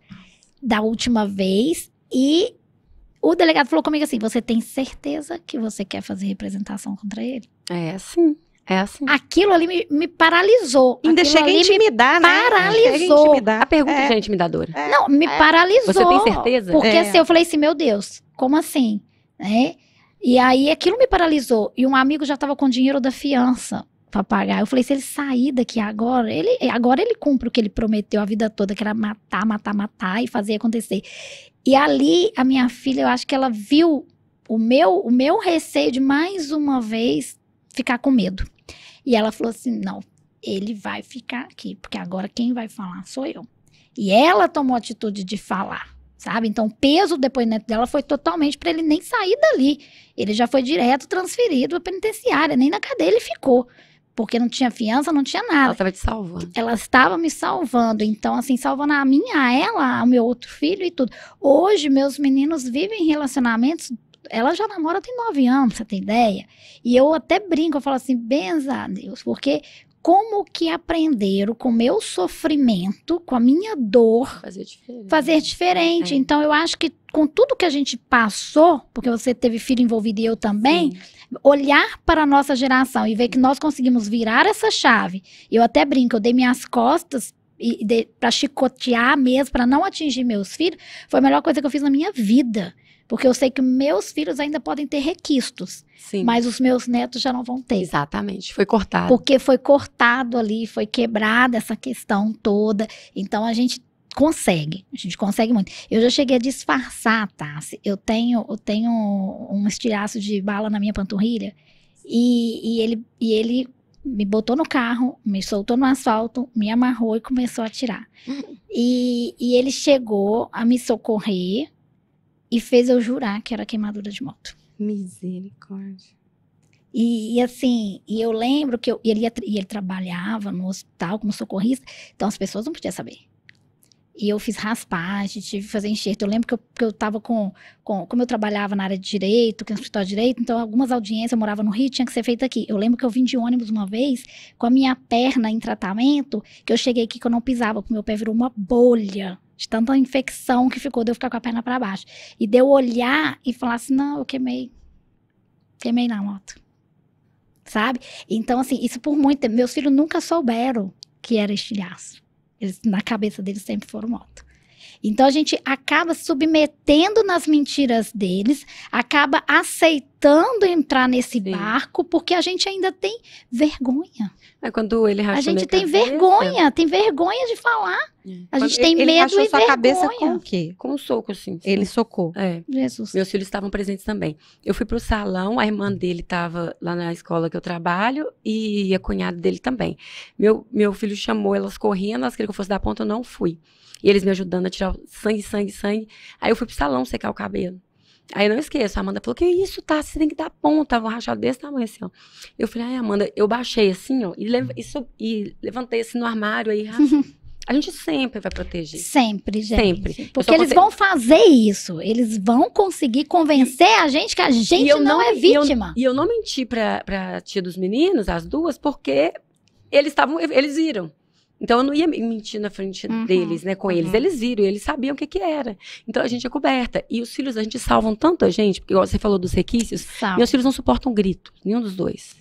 da última vez e o delegado falou comigo assim: você tem certeza que você quer fazer representação contra ele? É, sim. É assim. Aquilo ali me, me paralisou. Ainda chega a intimidar, né? Paralisou. A, intimidar. a pergunta é. já é intimidadora. É. Não, me é. paralisou. Você tem certeza? Porque é. assim, eu falei assim, meu Deus, como assim? Né? E aí aquilo me paralisou. E um amigo já estava com dinheiro da fiança para pagar. Eu falei, se ele sair daqui agora, ele agora ele cumpre o que ele prometeu a vida toda, que era matar, matar, matar e fazer acontecer. E ali a minha filha, eu acho que ela viu o meu, o meu receio de mais uma vez ficar com medo. E ela falou assim: não, ele vai ficar aqui, porque agora quem vai falar sou eu. E ela tomou a atitude de falar, sabe? Então, o peso do depoimento dela foi totalmente para ele nem sair dali. Ele já foi direto transferido à penitenciária, nem na cadeia ele ficou. Porque não tinha fiança, não tinha nada. Ela estava te salvando. Ela estava me salvando. Então, assim, salvando a minha, a ela, o meu outro filho e tudo. Hoje, meus meninos vivem relacionamentos ela já namora tem nove anos, você tem ideia? E eu até brinco, eu falo assim, benza a Deus, porque como que aprenderam com o meu sofrimento, com a minha dor, fazer diferente. Fazer diferente. É. Então, eu acho que com tudo que a gente passou, porque você teve filho envolvido e eu também, Sim. olhar para a nossa geração e ver que nós conseguimos virar essa chave. Eu até brinco, eu dei minhas costas para chicotear mesmo, para não atingir meus filhos, foi a melhor coisa que eu fiz na minha vida. Porque eu sei que meus filhos ainda podem ter requistos, Sim. mas os meus netos já não vão ter. Exatamente, foi cortado. Porque foi cortado ali, foi quebrada essa questão toda. Então a gente consegue, a gente consegue muito. Eu já cheguei a disfarçar, tá? Eu tenho, eu tenho um estilhaço de bala na minha panturrilha e, e ele, e ele me botou no carro, me soltou no asfalto, me amarrou e começou a atirar. Uhum. E, e ele chegou a me socorrer, e fez eu jurar que era queimadura de moto. Misericórdia. E, e assim, e eu lembro que eu, ele, ia, ele trabalhava no hospital como socorrista, então as pessoas não podiam saber. E eu fiz raspagem, tive que fazer enxerto. Eu lembro que eu, que eu tava com, com. Como eu trabalhava na área de direito, que no é escritório de direito, então algumas audiências eu morava no Rio, tinha que ser feita aqui. Eu lembro que eu vim de ônibus uma vez com a minha perna em tratamento, que eu cheguei aqui que eu não pisava, porque meu pé virou uma bolha. De tanta infecção que ficou, deu ficar com a perna para baixo. E deu olhar e falar assim: não, eu queimei. Queimei na moto. Sabe? Então, assim, isso por muito tempo. Meus filhos nunca souberam que era estilhaço. Eles, na cabeça deles sempre foram moto. Então a gente acaba submetendo nas mentiras deles, acaba aceitando entrar nesse Sim. barco porque a gente ainda tem vergonha. É quando ele A gente tem cabeça. vergonha, tem vergonha de falar. É. A gente quando tem ele medo rachou e sua cabeça com o quê? Com um soco, assim. Ele socou. É. Jesus. Meus filhos estavam presentes também. Eu fui pro salão, a irmã dele estava lá na escola que eu trabalho e a cunhada dele também. Meu, meu filho chamou elas correndo, elas queriam que eu fosse dar ponta, eu não fui. E eles me ajudando a tirar sangue, sangue, sangue. Aí eu fui pro salão secar o cabelo. Aí eu não esqueço, a Amanda falou, que isso, tá? Você tem que dar ponta, tava rachado desse tamanho assim, ó. Eu falei, ai, Amanda, eu baixei assim, ó, e, lev uhum. e, e levantei assim no armário aí. [LAUGHS] a gente sempre vai proteger. Sempre, gente. Sempre. Porque eles vão fazer isso. Eles vão conseguir convencer e, a gente que a gente não, não, é vítima. E eu, e eu não menti pra, pra tia dos meninos, as duas, porque eles estavam, eles viram. Então eu não ia mentir na frente uhum, deles, né, com uhum. eles. Eles viram, eles sabiam o que que era. Então a gente é coberta. E os filhos, a gente salvam tanta gente, porque igual você falou dos requisitos, meus filhos não suportam grito, nenhum dos dois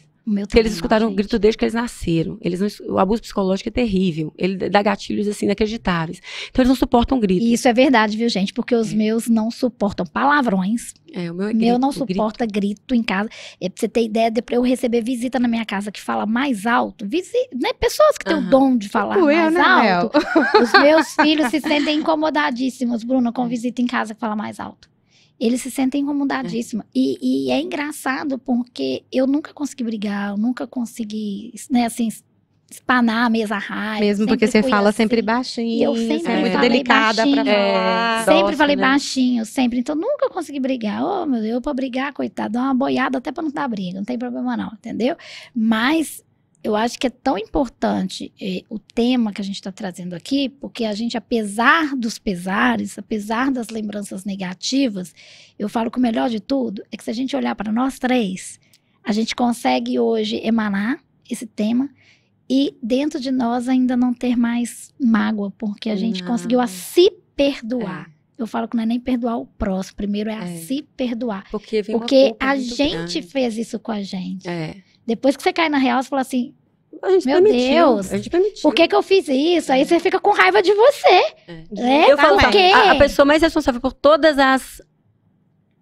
que eles escutaram o grito desde que eles nasceram. Eles não, o abuso psicológico é terrível. Ele dá gatilhos assim inacreditáveis. Então eles não suportam grito. isso é verdade, viu, gente? Porque os é. meus não suportam palavrões. É, o meu é grito, meu não suporta grito. grito em casa. É pra você ter ideia, de eu receber visita na minha casa que fala mais alto. Visi, né? Pessoas que têm o dom de falar Ué, mais né, alto. Mel? Os meus filhos se sentem incomodadíssimos, Bruna, com visita em casa que fala mais alto eles se sentem incomodadíssimos. É. E, e, é engraçado porque eu nunca consegui brigar, eu nunca consegui, né, assim, espanar a mesa raiva. Mesmo porque você fala assim. sempre baixinho. E eu sempre né? é. muito delicada para falar. É, sempre doce, falei né? baixinho, sempre. Então nunca consegui brigar. oh, meu Deus, para brigar, coitado, dá uma boiada até para não dar briga, não tem problema não, entendeu? Mas eu acho que é tão importante eh, o tema que a gente está trazendo aqui, porque a gente, apesar dos pesares, apesar das lembranças negativas, eu falo que o melhor de tudo é que se a gente olhar para nós três, a gente consegue hoje emanar esse tema e dentro de nós ainda não ter mais mágoa, porque a gente não. conseguiu a se perdoar. É. Eu falo que não é nem perdoar o próximo, primeiro é, é. a se perdoar. Porque, porque a gente grande. fez isso com a gente. É. Depois que você cai na real, você fala assim: meu permitiu, Deus, a gente permitiu. por que, que eu fiz isso? Aí você fica com raiva de você. É. Né? Eu tá falo, assim, que a, a pessoa mais responsável por todas as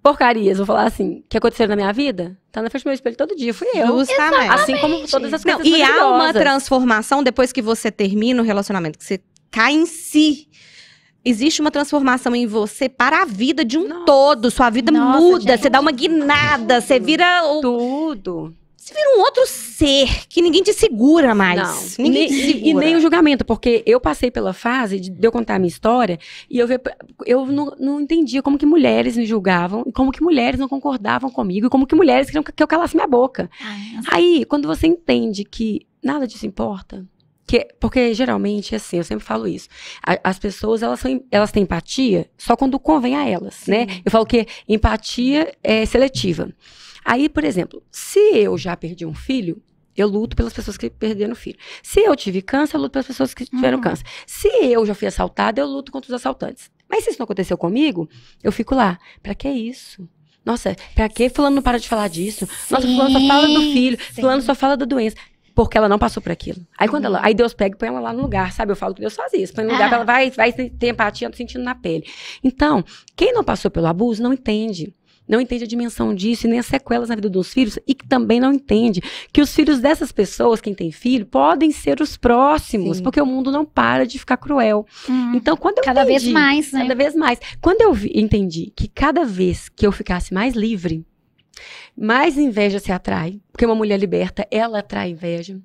porcarias, vou falar assim, que aconteceram na minha vida, tá na frente do meu espelho todo dia, fui eu. Justamente. Assim como todas as coisas Não, E há uma transformação depois que você termina o relacionamento, que você cai em si. Existe uma transformação em você para a vida de um Nossa. todo. Sua vida Nossa, muda, gente. você dá uma guinada, você vira o... Tudo. Você vira um outro ser que ninguém te segura mais. Não, ninguém te segura. E nem o julgamento, porque eu passei pela fase de, de eu contar a minha história e eu, eu não, não, entendia como que mulheres me julgavam e como que mulheres não concordavam comigo e como que mulheres queriam que eu calasse minha boca. Ai, Aí, quando você entende que nada disso importa, que, porque geralmente, assim, eu sempre falo isso. A, as pessoas, elas, são, elas têm empatia só quando convém a elas, né? Sim. né? Eu falo que empatia é seletiva. Aí, por exemplo, se eu já perdi um filho, eu luto pelas pessoas que perderam filho. Se eu tive câncer, eu luto pelas pessoas que tiveram uhum. câncer. Se eu já fui assaltada, eu luto contra os assaltantes. Mas se isso não aconteceu comigo, eu fico lá. Pra que isso? Nossa, pra que fulano não para de falar disso? Sim, Nossa, fulano só fala do filho, sim. fulano só fala da doença. Porque ela não passou por aquilo. Aí quando ela, uhum. aí Deus pega e põe ela lá no lugar, sabe? Eu falo que Deus faz isso, põe no lugar, ah. ela vai, vai ter empatia, sentindo na pele. Então, quem não passou pelo abuso não entende não entende a dimensão disso e nem as sequelas na vida dos filhos e que também não entende que os filhos dessas pessoas, quem tem filho, podem ser os próximos, Sim. porque o mundo não para de ficar cruel. Hum, então, quando eu cada entendi, vez mais, né? Cada vez mais. Quando eu vi, entendi que cada vez que eu ficasse mais livre, mais inveja se atrai. Porque uma mulher liberta, ela atrai inveja.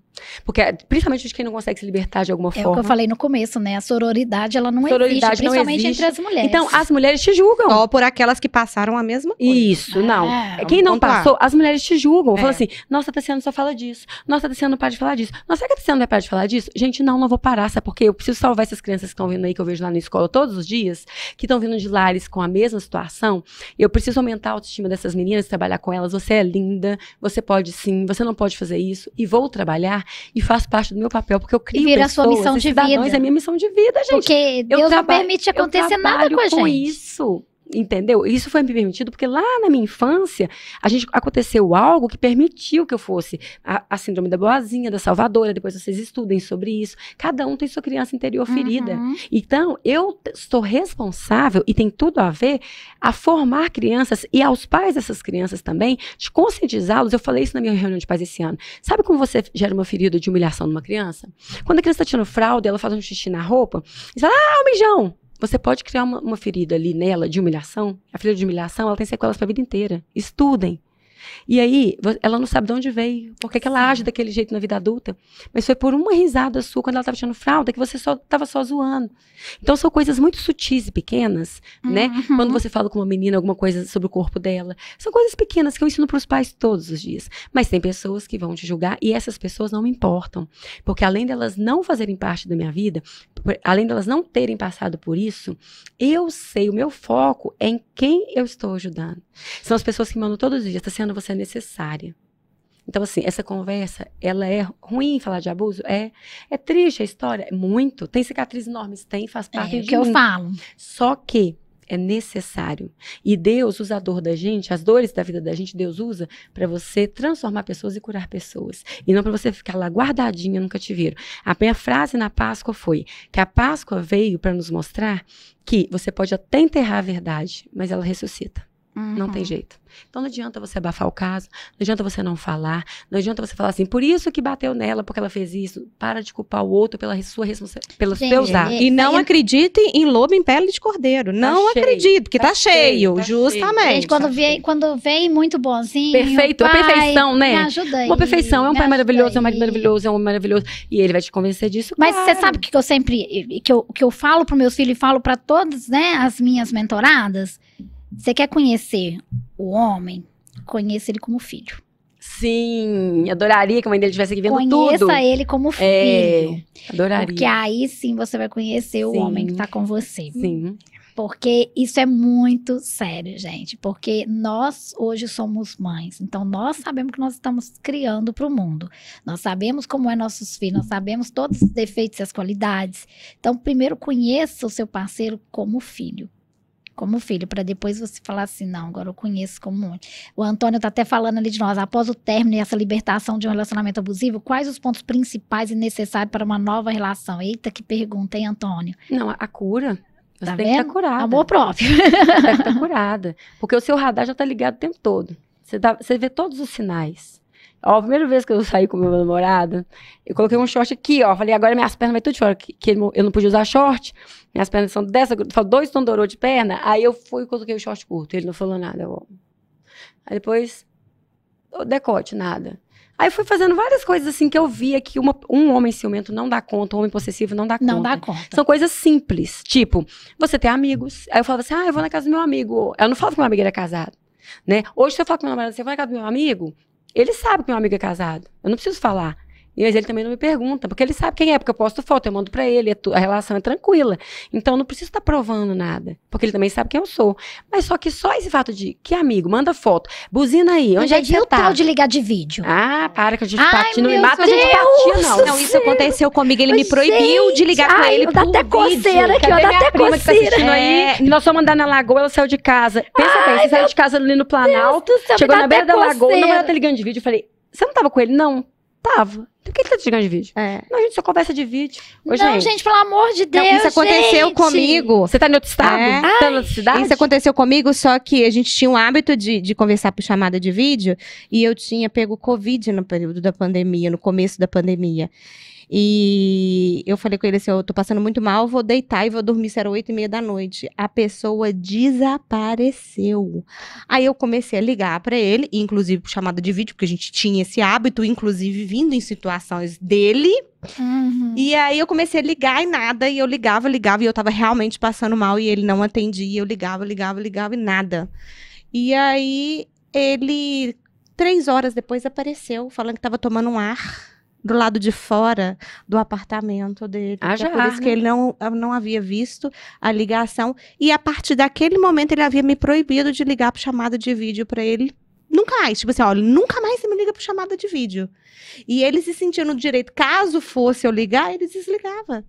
Porque, principalmente de quem não consegue se libertar de alguma é forma. É o que eu falei no começo, né? A sororidade, ela não sororidade existe, principalmente não existe. entre as mulheres. Então, as mulheres te julgam. Só por aquelas que passaram a mesma coisa. Isso, não. É, quem não passou, lá. as mulheres te julgam. É. Falam assim, nossa, tá sendo só fala disso. Nossa, tá sendo para de falar disso. Nossa, será que tá sendo é para de falar disso? Gente, não, não vou parar, sabe? Porque eu preciso salvar essas crianças que estão vindo aí, que eu vejo lá na escola todos os dias, que estão vindo de lares com a mesma situação. Eu preciso aumentar a autoestima dessas meninas, trabalhar com elas você é linda, você pode sim, você não pode fazer isso, e vou trabalhar e faz parte do meu papel, porque eu crio e vira pessoas, a sua missão de vida. é minha missão de vida, gente. Porque Deus não permite acontecer nada com a gente. com isso. Entendeu? Isso foi me permitido porque lá na minha infância a gente aconteceu algo que permitiu que eu fosse a, a síndrome da boazinha, da salvadora. Depois vocês estudem sobre isso. Cada um tem sua criança interior uhum. ferida. Uhum. Então eu estou responsável e tem tudo a ver a formar crianças e aos pais dessas crianças também de conscientizá-los. Eu falei isso na minha reunião de pais esse ano. Sabe como você gera uma ferida de humilhação numa criança? Quando a criança está tirando fralda, ela faz um xixi na roupa e fala: ah, o mijão! Você pode criar uma, uma ferida ali nela de humilhação. A ferida de humilhação, ela tem sequelas para a vida inteira. Estudem. E aí, ela não sabe de onde veio, por que ela age daquele jeito na vida adulta. Mas foi por uma risada sua quando ela estava tirando fralda que você só estava só zoando. Então são coisas muito sutis e pequenas, né? uhum. né? Quando você fala com uma menina alguma coisa sobre o corpo dela, são coisas pequenas que eu ensino para os pais todos os dias. Mas tem pessoas que vão te julgar e essas pessoas não me importam, porque além delas não fazerem parte da minha vida, além delas não terem passado por isso, eu sei, o meu foco é em quem eu estou ajudando. São as pessoas que mandam todos os dias, tá sendo você é necessária. Então, assim, essa conversa, ela é ruim falar de abuso? É. É triste a é história? É muito. Tem cicatrizes enormes? Tem, faz é, parte é, de É o que mim. eu falo. Só que é necessário. E Deus usa a dor da gente, as dores da vida da gente, Deus usa para você transformar pessoas e curar pessoas. E não para você ficar lá guardadinha no cativeiro. A minha frase na Páscoa foi que a Páscoa veio para nos mostrar que você pode até enterrar a verdade, mas ela ressuscita. Uhum. Não tem uhum. jeito. Então não adianta você abafar o caso, não adianta você não falar, não adianta você falar assim, por isso que bateu nela, porque ela fez isso. Para de culpar o outro pela sua responsabilidade, pelos Gente, seus atos. É, e não é... é. em lobo em pele de cordeiro. Tá não cheio, acredito, porque tá, tá cheio, tá justamente. Gente, quando, tá vem, quando vem muito bonzinho. Perfeito, pai, a perfeição, né? Me ajuda aí, Uma perfeição, é um pai maravilhoso, é um marido maravilhoso, é um homem maravilhoso. E ele vai te convencer disso. Mas claro. você sabe que eu sempre, que eu, que eu falo para meus filhos e falo para todas, né, as minhas mentoradas? Você quer conhecer o homem? Conheça ele como filho. Sim, adoraria que a mãe dele estivesse aqui vendo Conheça tudo. Conheça ele como é, filho. É, adoraria. Porque aí sim você vai conhecer sim. o homem que está com você. Sim. Porque isso é muito sério, gente. Porque nós hoje somos mães. Então nós sabemos que nós estamos criando para o mundo. Nós sabemos como é nossos filhos, nós sabemos todos os defeitos e as qualidades. Então, primeiro conheça o seu parceiro como filho como filho, para depois você falar assim, não, agora eu conheço como um O Antônio está até falando ali de nós, após o término e essa libertação de um relacionamento abusivo, quais os pontos principais e necessários para uma nova relação? Eita, que pergunta, hein, Antônio? Não, a cura, você tá tem tá vendo? que estar tá curada. Amor próprio. Você tem que estar tá curada. Porque o seu radar já está ligado o tempo todo. Você, você vê todos os sinais. Ó, a primeira vez que eu saí com meu namorado, eu coloquei um short aqui, ó. Falei, agora minhas pernas vai tudo de fora. Que, que eu não podia usar short. Minhas pernas são dessa gruda. Falou, dois tondorô de perna. Aí eu fui e coloquei o short curto. Ele não falou nada. Eu... Aí depois, decote, nada. Aí fui fazendo várias coisas assim que eu via que uma, um homem ciumento não dá conta, um homem possessivo não dá conta. Não dá conta. São coisas simples. Tipo, você tem amigos. Aí eu falava assim, ah, eu vou na casa do meu amigo. Eu não falo que meu amigo era é casado. Né? Hoje, se eu falo com meu namorado, assim, você vai na casa do meu amigo? Ele sabe que meu amigo é casado. Eu não preciso falar. E mas ele também não me pergunta, porque ele sabe quem é, porque eu posto foto, eu mando para ele, é a relação é tranquila. Então não preciso estar tá provando nada, porque ele também sabe quem eu sou. Mas só que só esse fato de que amigo, manda foto, buzina aí, onde é que você tá? tal de ligar de vídeo? Ah, para que a gente partiu, não me mata, a gente partiu não. Não, isso aconteceu comigo, ele me proibiu de ligar com ele por até coceira aqui, Cadê ó, dá até prima tá coceira. tá Nós fomos andar na lagoa, ela saiu de casa. Pensa bem, você saiu de casa ali no Planalto, chegou na beira da lagoa, não era tá ligando de vídeo, eu falei, você não tava com ele, não? Tava. Por que ele tá te ligando de vídeo? É. Não, a gente só conversa de vídeo. Ô, não, gente, gente, pelo amor de Deus. Não, isso aconteceu gente. comigo. Você tá em outro estado? É. Tá em outra cidade? Isso aconteceu comigo, só que a gente tinha um hábito de, de conversar por chamada de vídeo e eu tinha pego Covid no período da pandemia, no começo da pandemia. E eu falei com ele assim: eu tô passando muito mal, vou deitar e vou dormir. Isso era oito e meia da noite. A pessoa desapareceu. Aí eu comecei a ligar para ele, inclusive por chamada de vídeo, porque a gente tinha esse hábito, inclusive vindo em situações dele. Uhum. E aí eu comecei a ligar e nada, e eu ligava, ligava, e eu tava realmente passando mal, e ele não atendia, eu ligava, ligava, ligava e nada. E aí ele, três horas depois, apareceu, falando que tava tomando um ar do lado de fora do apartamento dele. Ah, é já, é por isso né? que ele não, não havia visto a ligação. E a partir daquele momento ele havia me proibido de ligar para chamada de vídeo para ele. Nunca mais, tipo assim, olha, nunca mais você me liga para chamada de vídeo. E ele se sentia no direito, caso fosse eu ligar, ele desligava.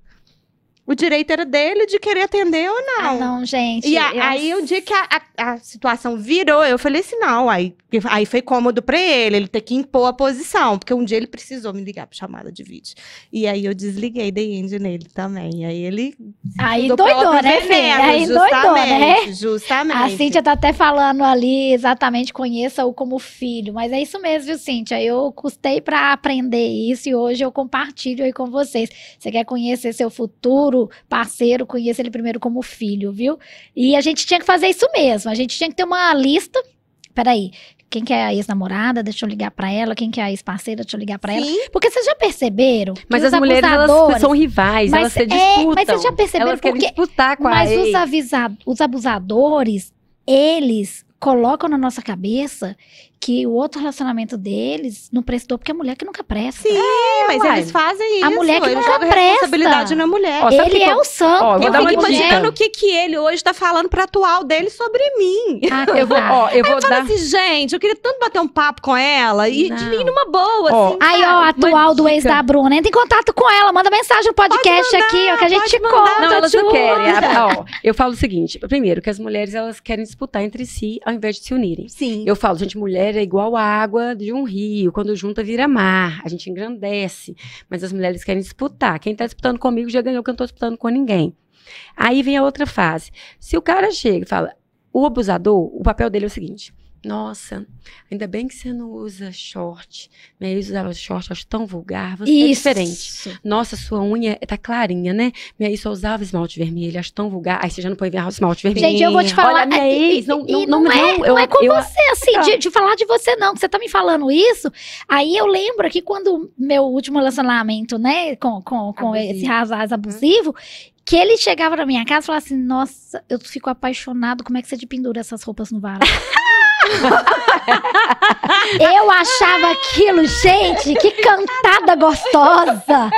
O direito era dele de querer atender ou não. Ah, não, gente. E a, eu... aí, o dia que a, a, a, situação virou, eu falei assim: não, aí, aí foi cômodo pra ele, ele ter que impor a posição, porque um dia ele precisou me ligar pra chamada de vídeo. E aí eu desliguei dei end nele também. E aí ele. Aí doidou, né, veneno, Aí doidou, né? Justamente. A Cíntia tá até falando ali exatamente conheça-o como filho, mas é isso mesmo, viu, Cíntia? Eu custei pra aprender isso e hoje eu compartilho aí com vocês. Você quer conhecer seu futuro? parceiro, conheço ele primeiro como filho, viu? E a gente tinha que fazer isso mesmo. A gente tinha que ter uma lista. Peraí, quem que é a ex-namorada, deixa eu ligar para ela, quem que é a ex-parceira, deixa eu ligar para ela. Porque vocês já perceberam Mas as mulheres elas são rivais, elas se é, disputam. Mas vocês já perceberam elas porque, querem disputar com mas a Mas os, avisa, os abusadores, eles colocam na nossa cabeça que o outro relacionamento deles não prestou porque a mulher que nunca presta. Sim, é, mas uai. eles fazem isso. A mulher que eles nunca presta. responsabilidade na mulher. Ó, ele que... é o santo. Ó, eu, eu fico imaginando o que, que ele hoje tá falando pra atual dele sobre mim. Ah, eu vou, tá. ó, eu vou eu dar... assim, gente, eu queria tanto bater um papo com ela e não. de numa boa, ó, assim. Aí, ó, atual do ex da Bruna, entra em contato com ela, manda mensagem no podcast mandar, aqui, ó, que a gente te conta. Não, elas não querem. ó, eu falo o seguinte, primeiro, que as mulheres, elas querem disputar entre si ao invés de se unirem. Sim. Eu falo, gente, mulher mulher é igual a água de um rio, quando junta vira mar, a gente engrandece, mas as mulheres querem disputar. Quem está disputando comigo já ganhou, que eu não estou disputando com ninguém. Aí vem a outra fase. Se o cara chega e fala, o abusador, o papel dele é o seguinte: nossa, ainda bem que você não usa short. Minha né? ex usava short, acho tão vulgar. Você é Isso. é diferente. Nossa, sua unha tá clarinha, né? Minha ex só usava esmalte vermelho, acho tão vulgar. Aí você já não pode ver esmalte vermelho. Gente, eu vou te falar. Olha, minha é, ex, não, não, não, não, é, não, eu, não é com eu, você, assim, ah. de, de, falar de você, não. Que você tá me falando isso. Aí eu lembro que quando meu último relacionamento, né, com, com, com esse rasaz abusivo, hum que ele chegava na minha casa e falava assim: Nossa, eu fico apaixonado, como é que você de pendura essas roupas no varal? [LAUGHS] Eu achava aquilo, gente, que cantada gostosa.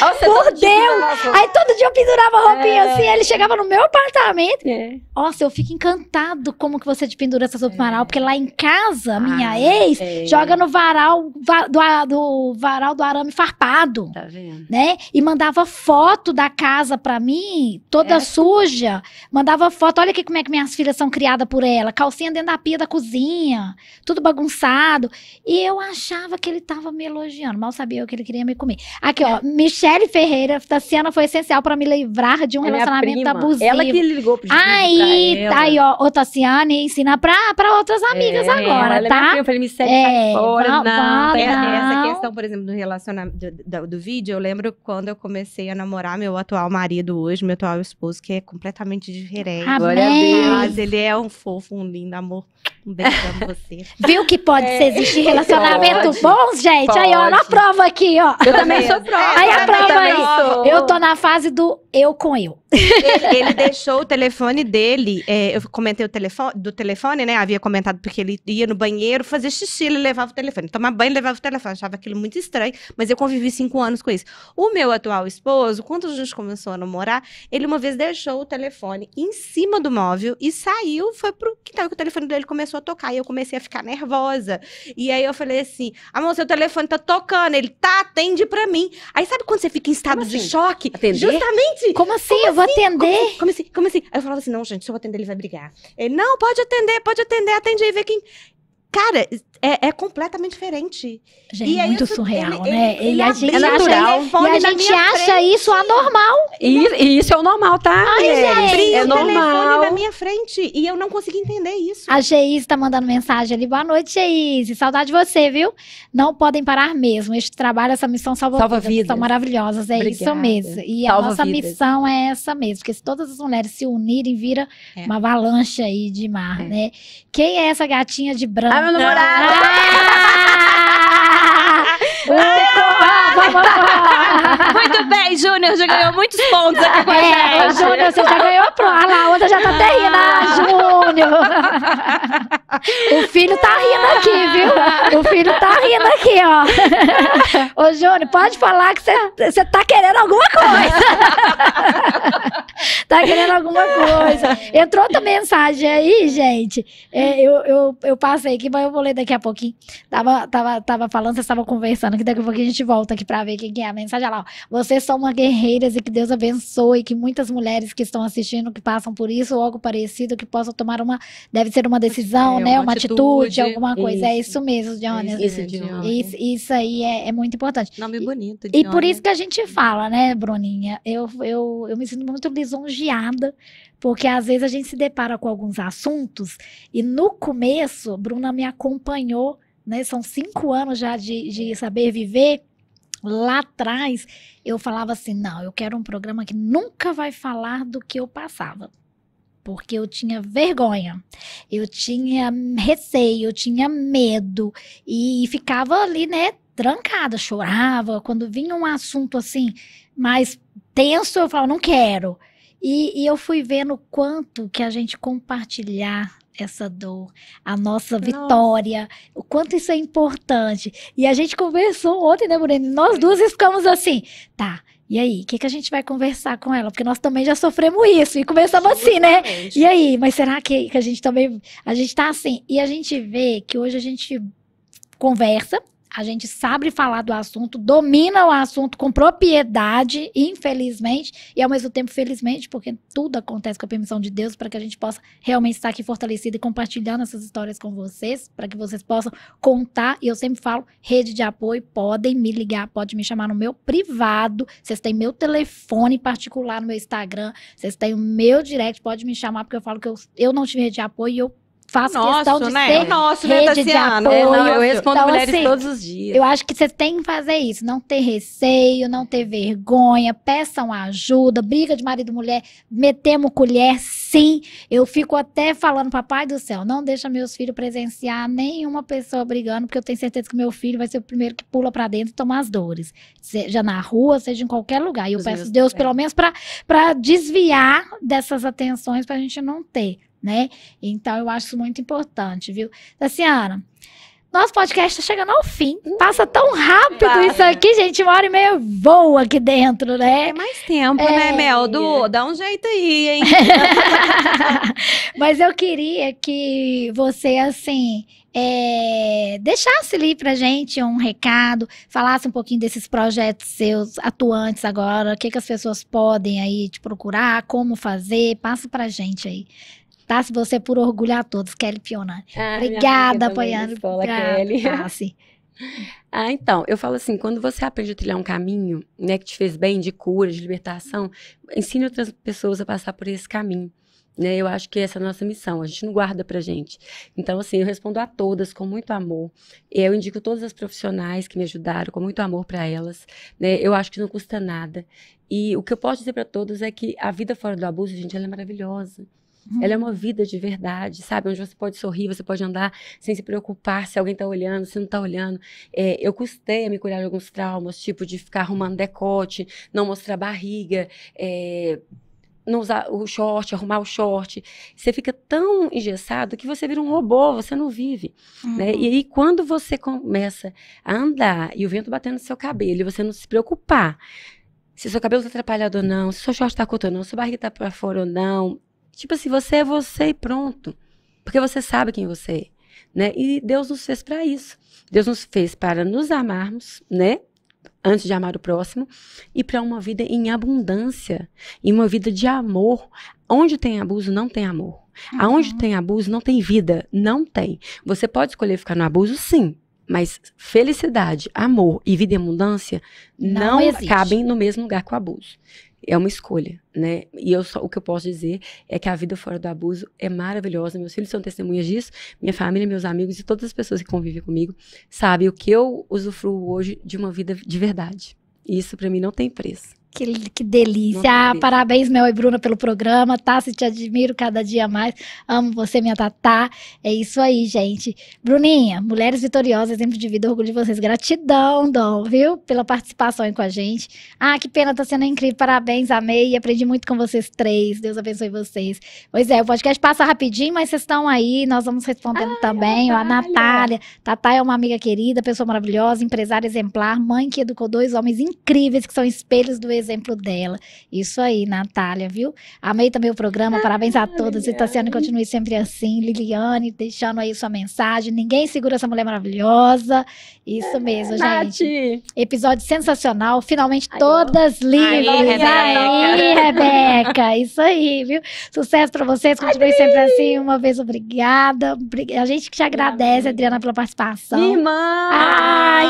Nossa, Por Deus! Aí todo dia eu pendurava roupinha é. assim, ele chegava no meu apartamento. É. Nossa, eu fico encantado como que você pendura essa roupas é. varal, porque lá em casa, minha ah, ex é. joga no varal do, do, varal do arame farpado. Tá vendo? Né? E mandava foto da casa pra mim, toda é. suja. Mandava foto, olha aqui como é que minhas filhas são criadas por ela. Calcinha dentro da pia da cozinha, tudo bagunçado. E eu achava que ele tava me elogiando, mal sabia eu que ele queria me comer. Aqui, ó, me Michele Ferreira, Tassiana foi essencial para me livrar de um ela é relacionamento é abusivo. Ela que ligou pro Aí, tá aí, ó, ô Tassiana ensina pra, pra outras é, amigas é, agora, ela é tá? É eu falei, me segue é, fora, não, não, tem, não. Essa questão, por exemplo, do relacionamento, do, do, do vídeo, eu lembro quando eu comecei a namorar meu atual marido hoje, meu atual esposo, que é completamente diferente. Amém. Glória Ele é um fofo, um lindo amor um beijo, pra você. Viu que pode é, existir relacionamento pode, bom, gente? Pode. Aí, ó, na prova aqui, ó. Eu também sou prova. Aí a né, prova aí. Eu tô na fase do eu com eu ele, ele, deixou o telefone dele. É, eu comentei o telefone do telefone, né? Havia comentado porque ele ia no banheiro fazer xixi, ele levava o telefone. Tomar banho, levava o telefone. Achava aquilo muito estranho, mas eu convivi cinco anos com isso. O meu atual esposo, quando a gente começou a namorar, ele uma vez deixou o telefone em cima do móvel e saiu, foi pro quintal que o telefone dele começou a tocar. E eu comecei a ficar nervosa. E aí eu falei assim: amor, seu telefone tá tocando. Ele tá, atende pra mim. Aí sabe quando você fica em estado de assim? choque? Atender? Justamente. Como assim? Como vou atender. Como, como assim? Como assim? Aí eu falava assim, não, gente, se eu atender, ele vai brigar. Ele, não, pode atender, pode atender, atende aí, vê quem. Cara, é, é, completamente diferente. Gente, e é muito isso, surreal, ele, né? É ele, é ele, a é gente, natural, acha, e a gente acha isso anormal. E, e, isso é o normal, tá? Ai, é, gente, é normal. na minha frente e eu não consegui entender isso. A Geise tá mandando mensagem ali. Boa noite, Geise. Saudade de você, viu? Não podem parar mesmo. Este trabalho, essa missão salva, salva vidas. São maravilhosas, é Obrigada. isso mesmo. E salva a nossa vidas. missão é essa mesmo. Porque se todas as mulheres se unirem, vira é. uma avalanche aí de mar, né? Quem é essa gatinha de branco? Ah, meu namorado! Ah! Muito bem, Júnior, já ganhou muitos pontos aqui com a é. gente. Júnior, você já ganhou a prova. Olha ah lá, a outra já tá até rindo. Ah, ah, Júnior. O filho tá rindo aqui, viu? O filho tá rindo aqui, ó. Ô, Júnior, pode falar que você tá querendo alguma coisa. tá querendo alguma coisa. Entrou outra mensagem aí, gente. É, eu, eu, eu passei aqui, mas eu vou ler daqui a pouquinho. Tava, tava, tava falando, vocês estavam conversando, que daqui a pouquinho a gente volta aqui pra ver quem é a mensagem. Olha lá, ó. Vocês são uma guerreiras e que Deus abençoe, que muitas mulheres mulheres que estão assistindo, que passam por isso ou algo parecido, que possam tomar uma. Deve ser uma decisão, é, né? Uma, uma atitude, atitude, alguma coisa. É isso. É isso mesmo, Jonas. Isso, isso, isso aí é, é, muito importante. Nome bonito, Jonas. E por isso que a gente fala, né, Bruninha? Eu, eu, eu me sinto muito lisonjeada, porque às vezes a gente se depara com alguns assuntos, e no começo, Bruna me acompanhou. Né, são cinco anos já de, de saber viver, Lá atrás, eu falava assim: não, eu quero um programa que nunca vai falar do que eu passava. Porque eu tinha vergonha, eu tinha receio, eu tinha medo e ficava ali, né, trancada, chorava. Quando vinha um assunto assim, mais tenso, eu falava: não quero. E, e eu fui vendo o quanto que a gente compartilhar essa dor, a nossa vitória, nossa. o quanto isso é importante. E a gente conversou ontem, né, Moreno? Nós duas ficamos assim, tá. E aí, o que, que a gente vai conversar com ela? Porque nós também já sofremos isso e começamos assim, né? E aí, mas será que, que a gente também. A gente tá assim. E a gente vê que hoje a gente conversa, a gente sabe falar do assunto, domina o assunto com propriedade, infelizmente, e ao mesmo tempo felizmente, porque tudo acontece com a permissão de Deus para que a gente possa realmente estar aqui fortalecido e compartilhando essas histórias com vocês, para que vocês possam contar. E eu sempre falo, rede de apoio, podem me ligar, pode me chamar no meu privado, vocês têm meu telefone particular no meu Instagram, vocês têm o meu direct, pode me chamar, porque eu falo que eu, eu não tive rede de apoio e eu faz nosso, questão de né? ser nosso, né, rede né, de apoio. não, eu respondo então, mulheres assim, todos os dias. Eu acho que você tem que fazer isso, não ter receio, não ter vergonha, peçam ajuda, briga de marido e mulher, metemos colher, sim. Eu fico até falando, papai do céu, não deixa meus filhos presenciar nenhuma pessoa brigando, porque eu tenho certeza que meu filho vai ser o primeiro que pula para dentro e toma as dores. Seja na rua, seja em qualquer lugar. E eu os peço Deus, é. pelo menos para desviar dessas atenções para a gente não ter né? Então eu acho isso muito importante, viu? Tassiana, nosso podcast está chegando ao fim. Uhum. Passa tão rápido isso aqui, gente. Uma hora e meia voa aqui dentro, né? É mais tempo, né, é... né, Mel? Do... Dá um jeito aí, hein? [LAUGHS] Mas eu queria que você, assim, é, deixasse ali pra gente um recado, falasse um pouquinho desses projetos seus atuantes agora, o que, que as pessoas podem aí te procurar, como fazer, passa pra gente aí tá? Se você é por orgulho a todos, Kelly Pionari. Ah, Obrigada, apoiando. Escola, pra, Kelly. Tá, sim. [LAUGHS] Ah, então, eu falo assim, quando você aprende a trilhar um caminho, né, que te fez bem, de cura, de libertação, ensine outras pessoas a passar por esse caminho. Né, eu acho que essa é a nossa missão, a gente não guarda pra gente. Então, assim, eu respondo a todas com muito amor. Eu indico todas as profissionais que me ajudaram com muito amor para elas. Né, eu acho que não custa nada. E o que eu posso dizer para todos é que a vida fora do abuso, gente, ela é maravilhosa. Uhum. Ela é uma vida de verdade, sabe? Onde você pode sorrir, você pode andar sem se preocupar se alguém tá olhando, se não tá olhando. É, eu custei a me curar de alguns traumas, tipo de ficar arrumando decote, não mostrar barriga, é, não usar o short, arrumar o short. Você fica tão engessado que você vira um robô, você não vive. Né? Uhum. Né? E aí, quando você começa a andar e o vento batendo no seu cabelo e você não se preocupar se seu cabelo está atrapalhado ou não, se seu short está cortando ou não, se sua barriga está para fora ou não, Tipo assim, você é você e pronto. Porque você sabe quem você é, né? E Deus nos fez para isso. Deus nos fez para nos amarmos, né? Antes de amar o próximo e para uma vida em abundância, em uma vida de amor. Onde tem abuso, não tem amor. Uhum. Aonde tem abuso, não tem vida. Não tem. Você pode escolher ficar no abuso, sim. Mas felicidade, amor e vida em abundância não, não cabem no mesmo lugar que o abuso é uma escolha, né? E eu só, o que eu posso dizer é que a vida fora do abuso é maravilhosa. Meus filhos são testemunhas disso, minha família, meus amigos e todas as pessoas que convivem comigo sabem o que eu usufruo hoje de uma vida de verdade. E isso para mim não tem preço. Que, que delícia! Ah, parabéns, Mel e Bruna, pelo programa, tá? Se te admiro cada dia mais. Amo você, minha Tatá. É isso aí, gente. Bruninha, mulheres vitoriosas, exemplo de vida, orgulho de vocês. Gratidão, Dom, viu? Pela participação aí com a gente. Ah, que pena, tá sendo incrível. Parabéns, amei. Aprendi muito com vocês três. Deus abençoe vocês. Pois é, o podcast passa rapidinho, mas vocês estão aí. Nós vamos respondendo Ai, também. Natália. A Natália. Tatá é uma amiga querida, pessoa maravilhosa, empresária exemplar, mãe que educou dois homens incríveis que são espelhos do exemplo dela. Isso aí, Natália, viu? Amei também o programa, ah, parabéns a todas. E Tassiano, continue sempre assim. Liliane, deixando aí sua mensagem. Ninguém segura essa mulher maravilhosa. Isso é, mesmo, gente. Episódio sensacional. Finalmente todas livres. Aí, Rebeca. Aí, Rebeca. Isso aí, viu? Sucesso para vocês. Continue sempre assim. Uma vez obrigada. A gente que te agradece, Adriana, pela participação. Minha irmã! Ah,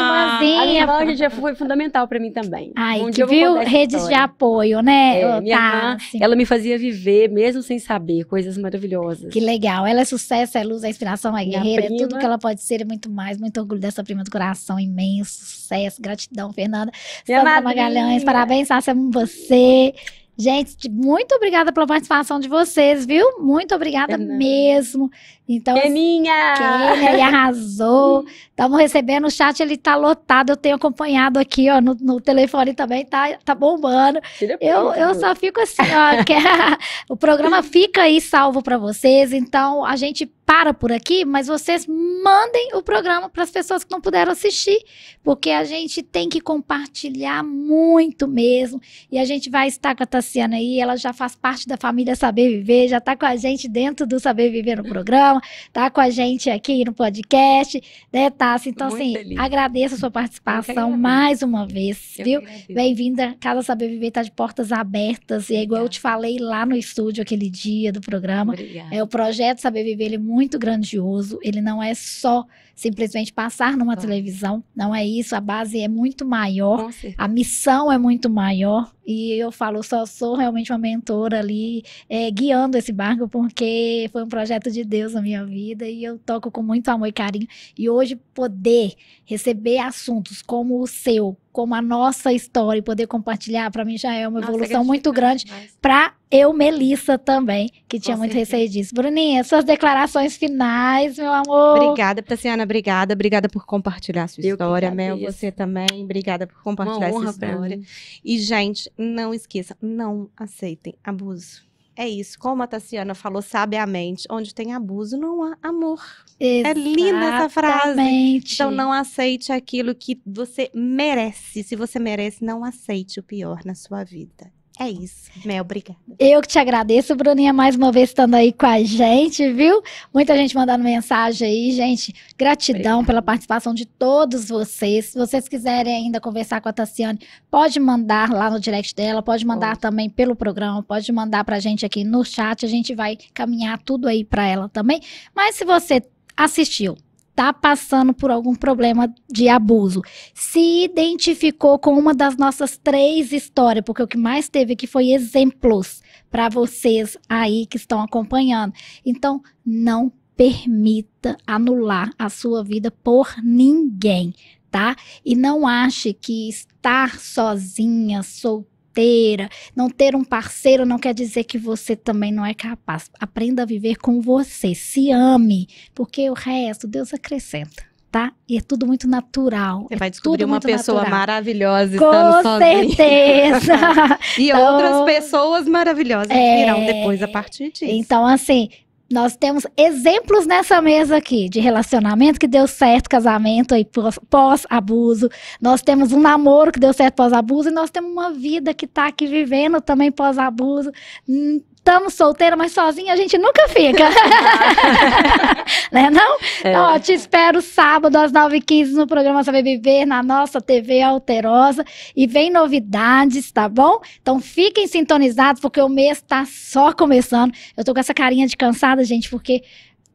irmãzinha. A minha irmã já foi fundamental para mim também. Ai, um que viu? redes de apoio, né? É, minha ela me fazia viver, mesmo sem saber, coisas maravilhosas. Que legal. Ela é sucesso, é luz, é inspiração, é guerreira, prima... é tudo que ela pode ser e muito mais. Muito orgulho dessa prima do coração, imenso sucesso. Gratidão, Fernanda. Minha Sandra Magalhães, parabéns, Sácia, você. Gente, muito obrigada pela participação de vocês, viu? Muito obrigada Fernanda. mesmo. Então, assim, Keninha! Kenia, ele arrasou. Estamos recebendo o chat, ele tá lotado. Eu tenho acompanhado aqui, ó, no, no telefone também, tá, tá bombando. Eu, eu né? só fico assim, ó, [LAUGHS] que a, o programa fica aí salvo para vocês. Então, a gente para por aqui, mas vocês mandem o programa para as pessoas que não puderam assistir, porque a gente tem que compartilhar muito mesmo. E a gente vai estar com a Tassiana aí, ela já faz parte da família Saber Viver, já tá com a gente dentro do Saber Viver no programa tá com a gente aqui no podcast, né, Tassi? Então, Muito assim, feliz. agradeço a sua participação mais uma vez, eu viu? Bem-vinda, Casa Saber Viver tá de portas abertas, e é igual eu te falei lá no estúdio aquele dia do programa. Obrigada. É, o projeto Saber Viver, ele é muito grandioso, ele não é só simplesmente passar numa ah. televisão. Não é isso. A base é muito maior, a missão é muito maior. E eu falo, só sou realmente uma mentora ali, é, guiando esse barco, porque foi um projeto de Deus na minha vida e eu toco com muito amor e carinho. E hoje poder receber assuntos como o seu, como a nossa história e poder compartilhar, para mim já é uma nossa, evolução muito grande para eu, Melissa, também, que tinha Com muito certeza. receio disso. Bruninha, suas declarações finais, meu amor. Obrigada, Tassiana, obrigada. Obrigada por compartilhar sua história, Mel, você também. Obrigada por compartilhar sua história. E, gente, não esqueça não aceitem abuso é isso. Como a Tassiana falou sabiamente, onde tem abuso não há amor. Exatamente. É linda essa frase. Então não aceite aquilo que você merece. Se você merece, não aceite o pior na sua vida. É isso, Mel, obrigada. Eu que te agradeço, Bruninha, mais uma vez estando aí com a gente, viu? Muita gente mandando mensagem aí, gente. Gratidão obrigada. pela participação de todos vocês. Se vocês quiserem ainda conversar com a Tassiane, pode mandar lá no direct dela, pode mandar pode. também pelo programa, pode mandar pra gente aqui no chat, a gente vai caminhar tudo aí pra ela também. Mas se você assistiu, está passando por algum problema de abuso, se identificou com uma das nossas três histórias, porque o que mais teve aqui foi exemplos para vocês aí que estão acompanhando. Então, não permita anular a sua vida por ninguém, tá? E não ache que estar sozinha, solteira, solteira, não ter um parceiro não quer dizer que você também não é capaz. Aprenda a viver com você, se ame, porque o resto Deus acrescenta tá? E é tudo muito natural. Você é vai descobrir é uma pessoa natural. maravilhosa estando Com certeza! [LAUGHS] e então, outras pessoas maravilhosas é... virão depois a é, partir disso. Então, assim, nós temos exemplos nessa mesa aqui de relacionamento que deu certo, casamento aí pós-abuso. Nós temos um namoro que deu certo pós-abuso e nós temos uma vida que está aqui vivendo também pós-abuso. Hum, estamos solteiros, mas sozinha a gente nunca fica. [LAUGHS] né, não? É. Então, ó, te espero sábado às 9h15 no programa Saber Viver, na nossa TV Alterosa. E vem novidades, tá bom? Então, fiquem sintonizados, porque o mês tá só começando. Eu tô com essa carinha de cansada, gente, porque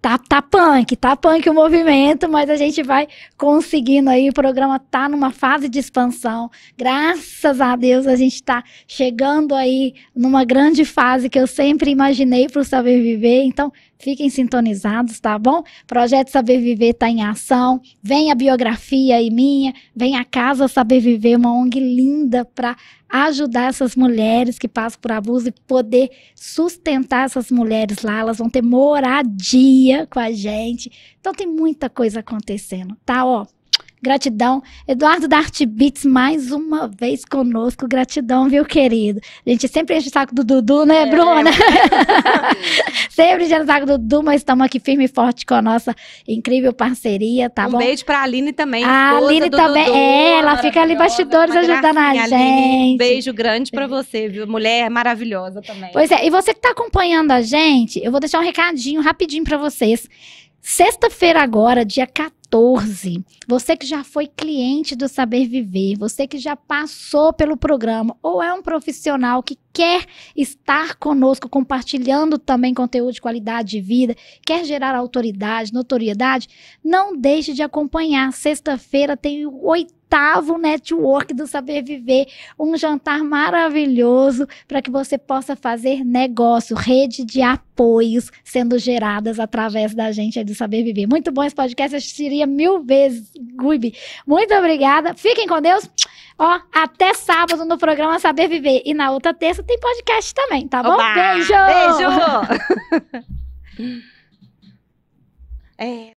tá, tá punk, tá punk o movimento, mas a gente vai conseguindo aí, o programa tá numa fase de expansão. Graças a Deus a gente tá chegando aí numa grande fase que eu sempre imaginei para o Saber Viver. Então, Fiquem sintonizados, tá bom? Projeto Saber Viver está em ação. Vem a biografia e minha, vem a Casa Saber Viver, uma ONG linda para ajudar essas mulheres que passam por abuso e poder sustentar essas mulheres lá. Elas vão ter moradia com a gente. Então tem muita coisa acontecendo, tá? Ó, Gratidão. Eduardo da Art Beats, mais uma vez conosco. Gratidão, viu, querido? A gente sempre enche o saco do Dudu, né, é, Bruna? É [LAUGHS] sempre enche o saco do Dudu, mas estamos aqui firme e forte com a nossa incrível parceria, tá um bom? Um beijo pra Aline também. A Aline também. Dudu, é, ela fica ali bastidores ajudando a gente. Aline, um beijo grande pra você, viu? Mulher maravilhosa também. Pois é, e você que tá acompanhando a gente, eu vou deixar um recadinho rapidinho pra vocês. Sexta-feira agora, dia 14. 14. Você que já foi cliente do Saber Viver, você que já passou pelo programa ou é um profissional que quer estar conosco compartilhando também conteúdo de qualidade de vida, quer gerar autoridade, notoriedade, não deixe de acompanhar. Sexta-feira tem o oitavo network do Saber Viver, um jantar maravilhoso para que você possa fazer negócio, rede de apoios sendo geradas através da gente aí do Saber Viver. Muito bom esse podcast, assistiria mil vezes, Guibe. Muito obrigada. Fiquem com Deus. Ó, até sábado no programa Saber Viver. E na outra terça tem podcast também, tá bom? Oba! Beijo! Beijo! [LAUGHS] é.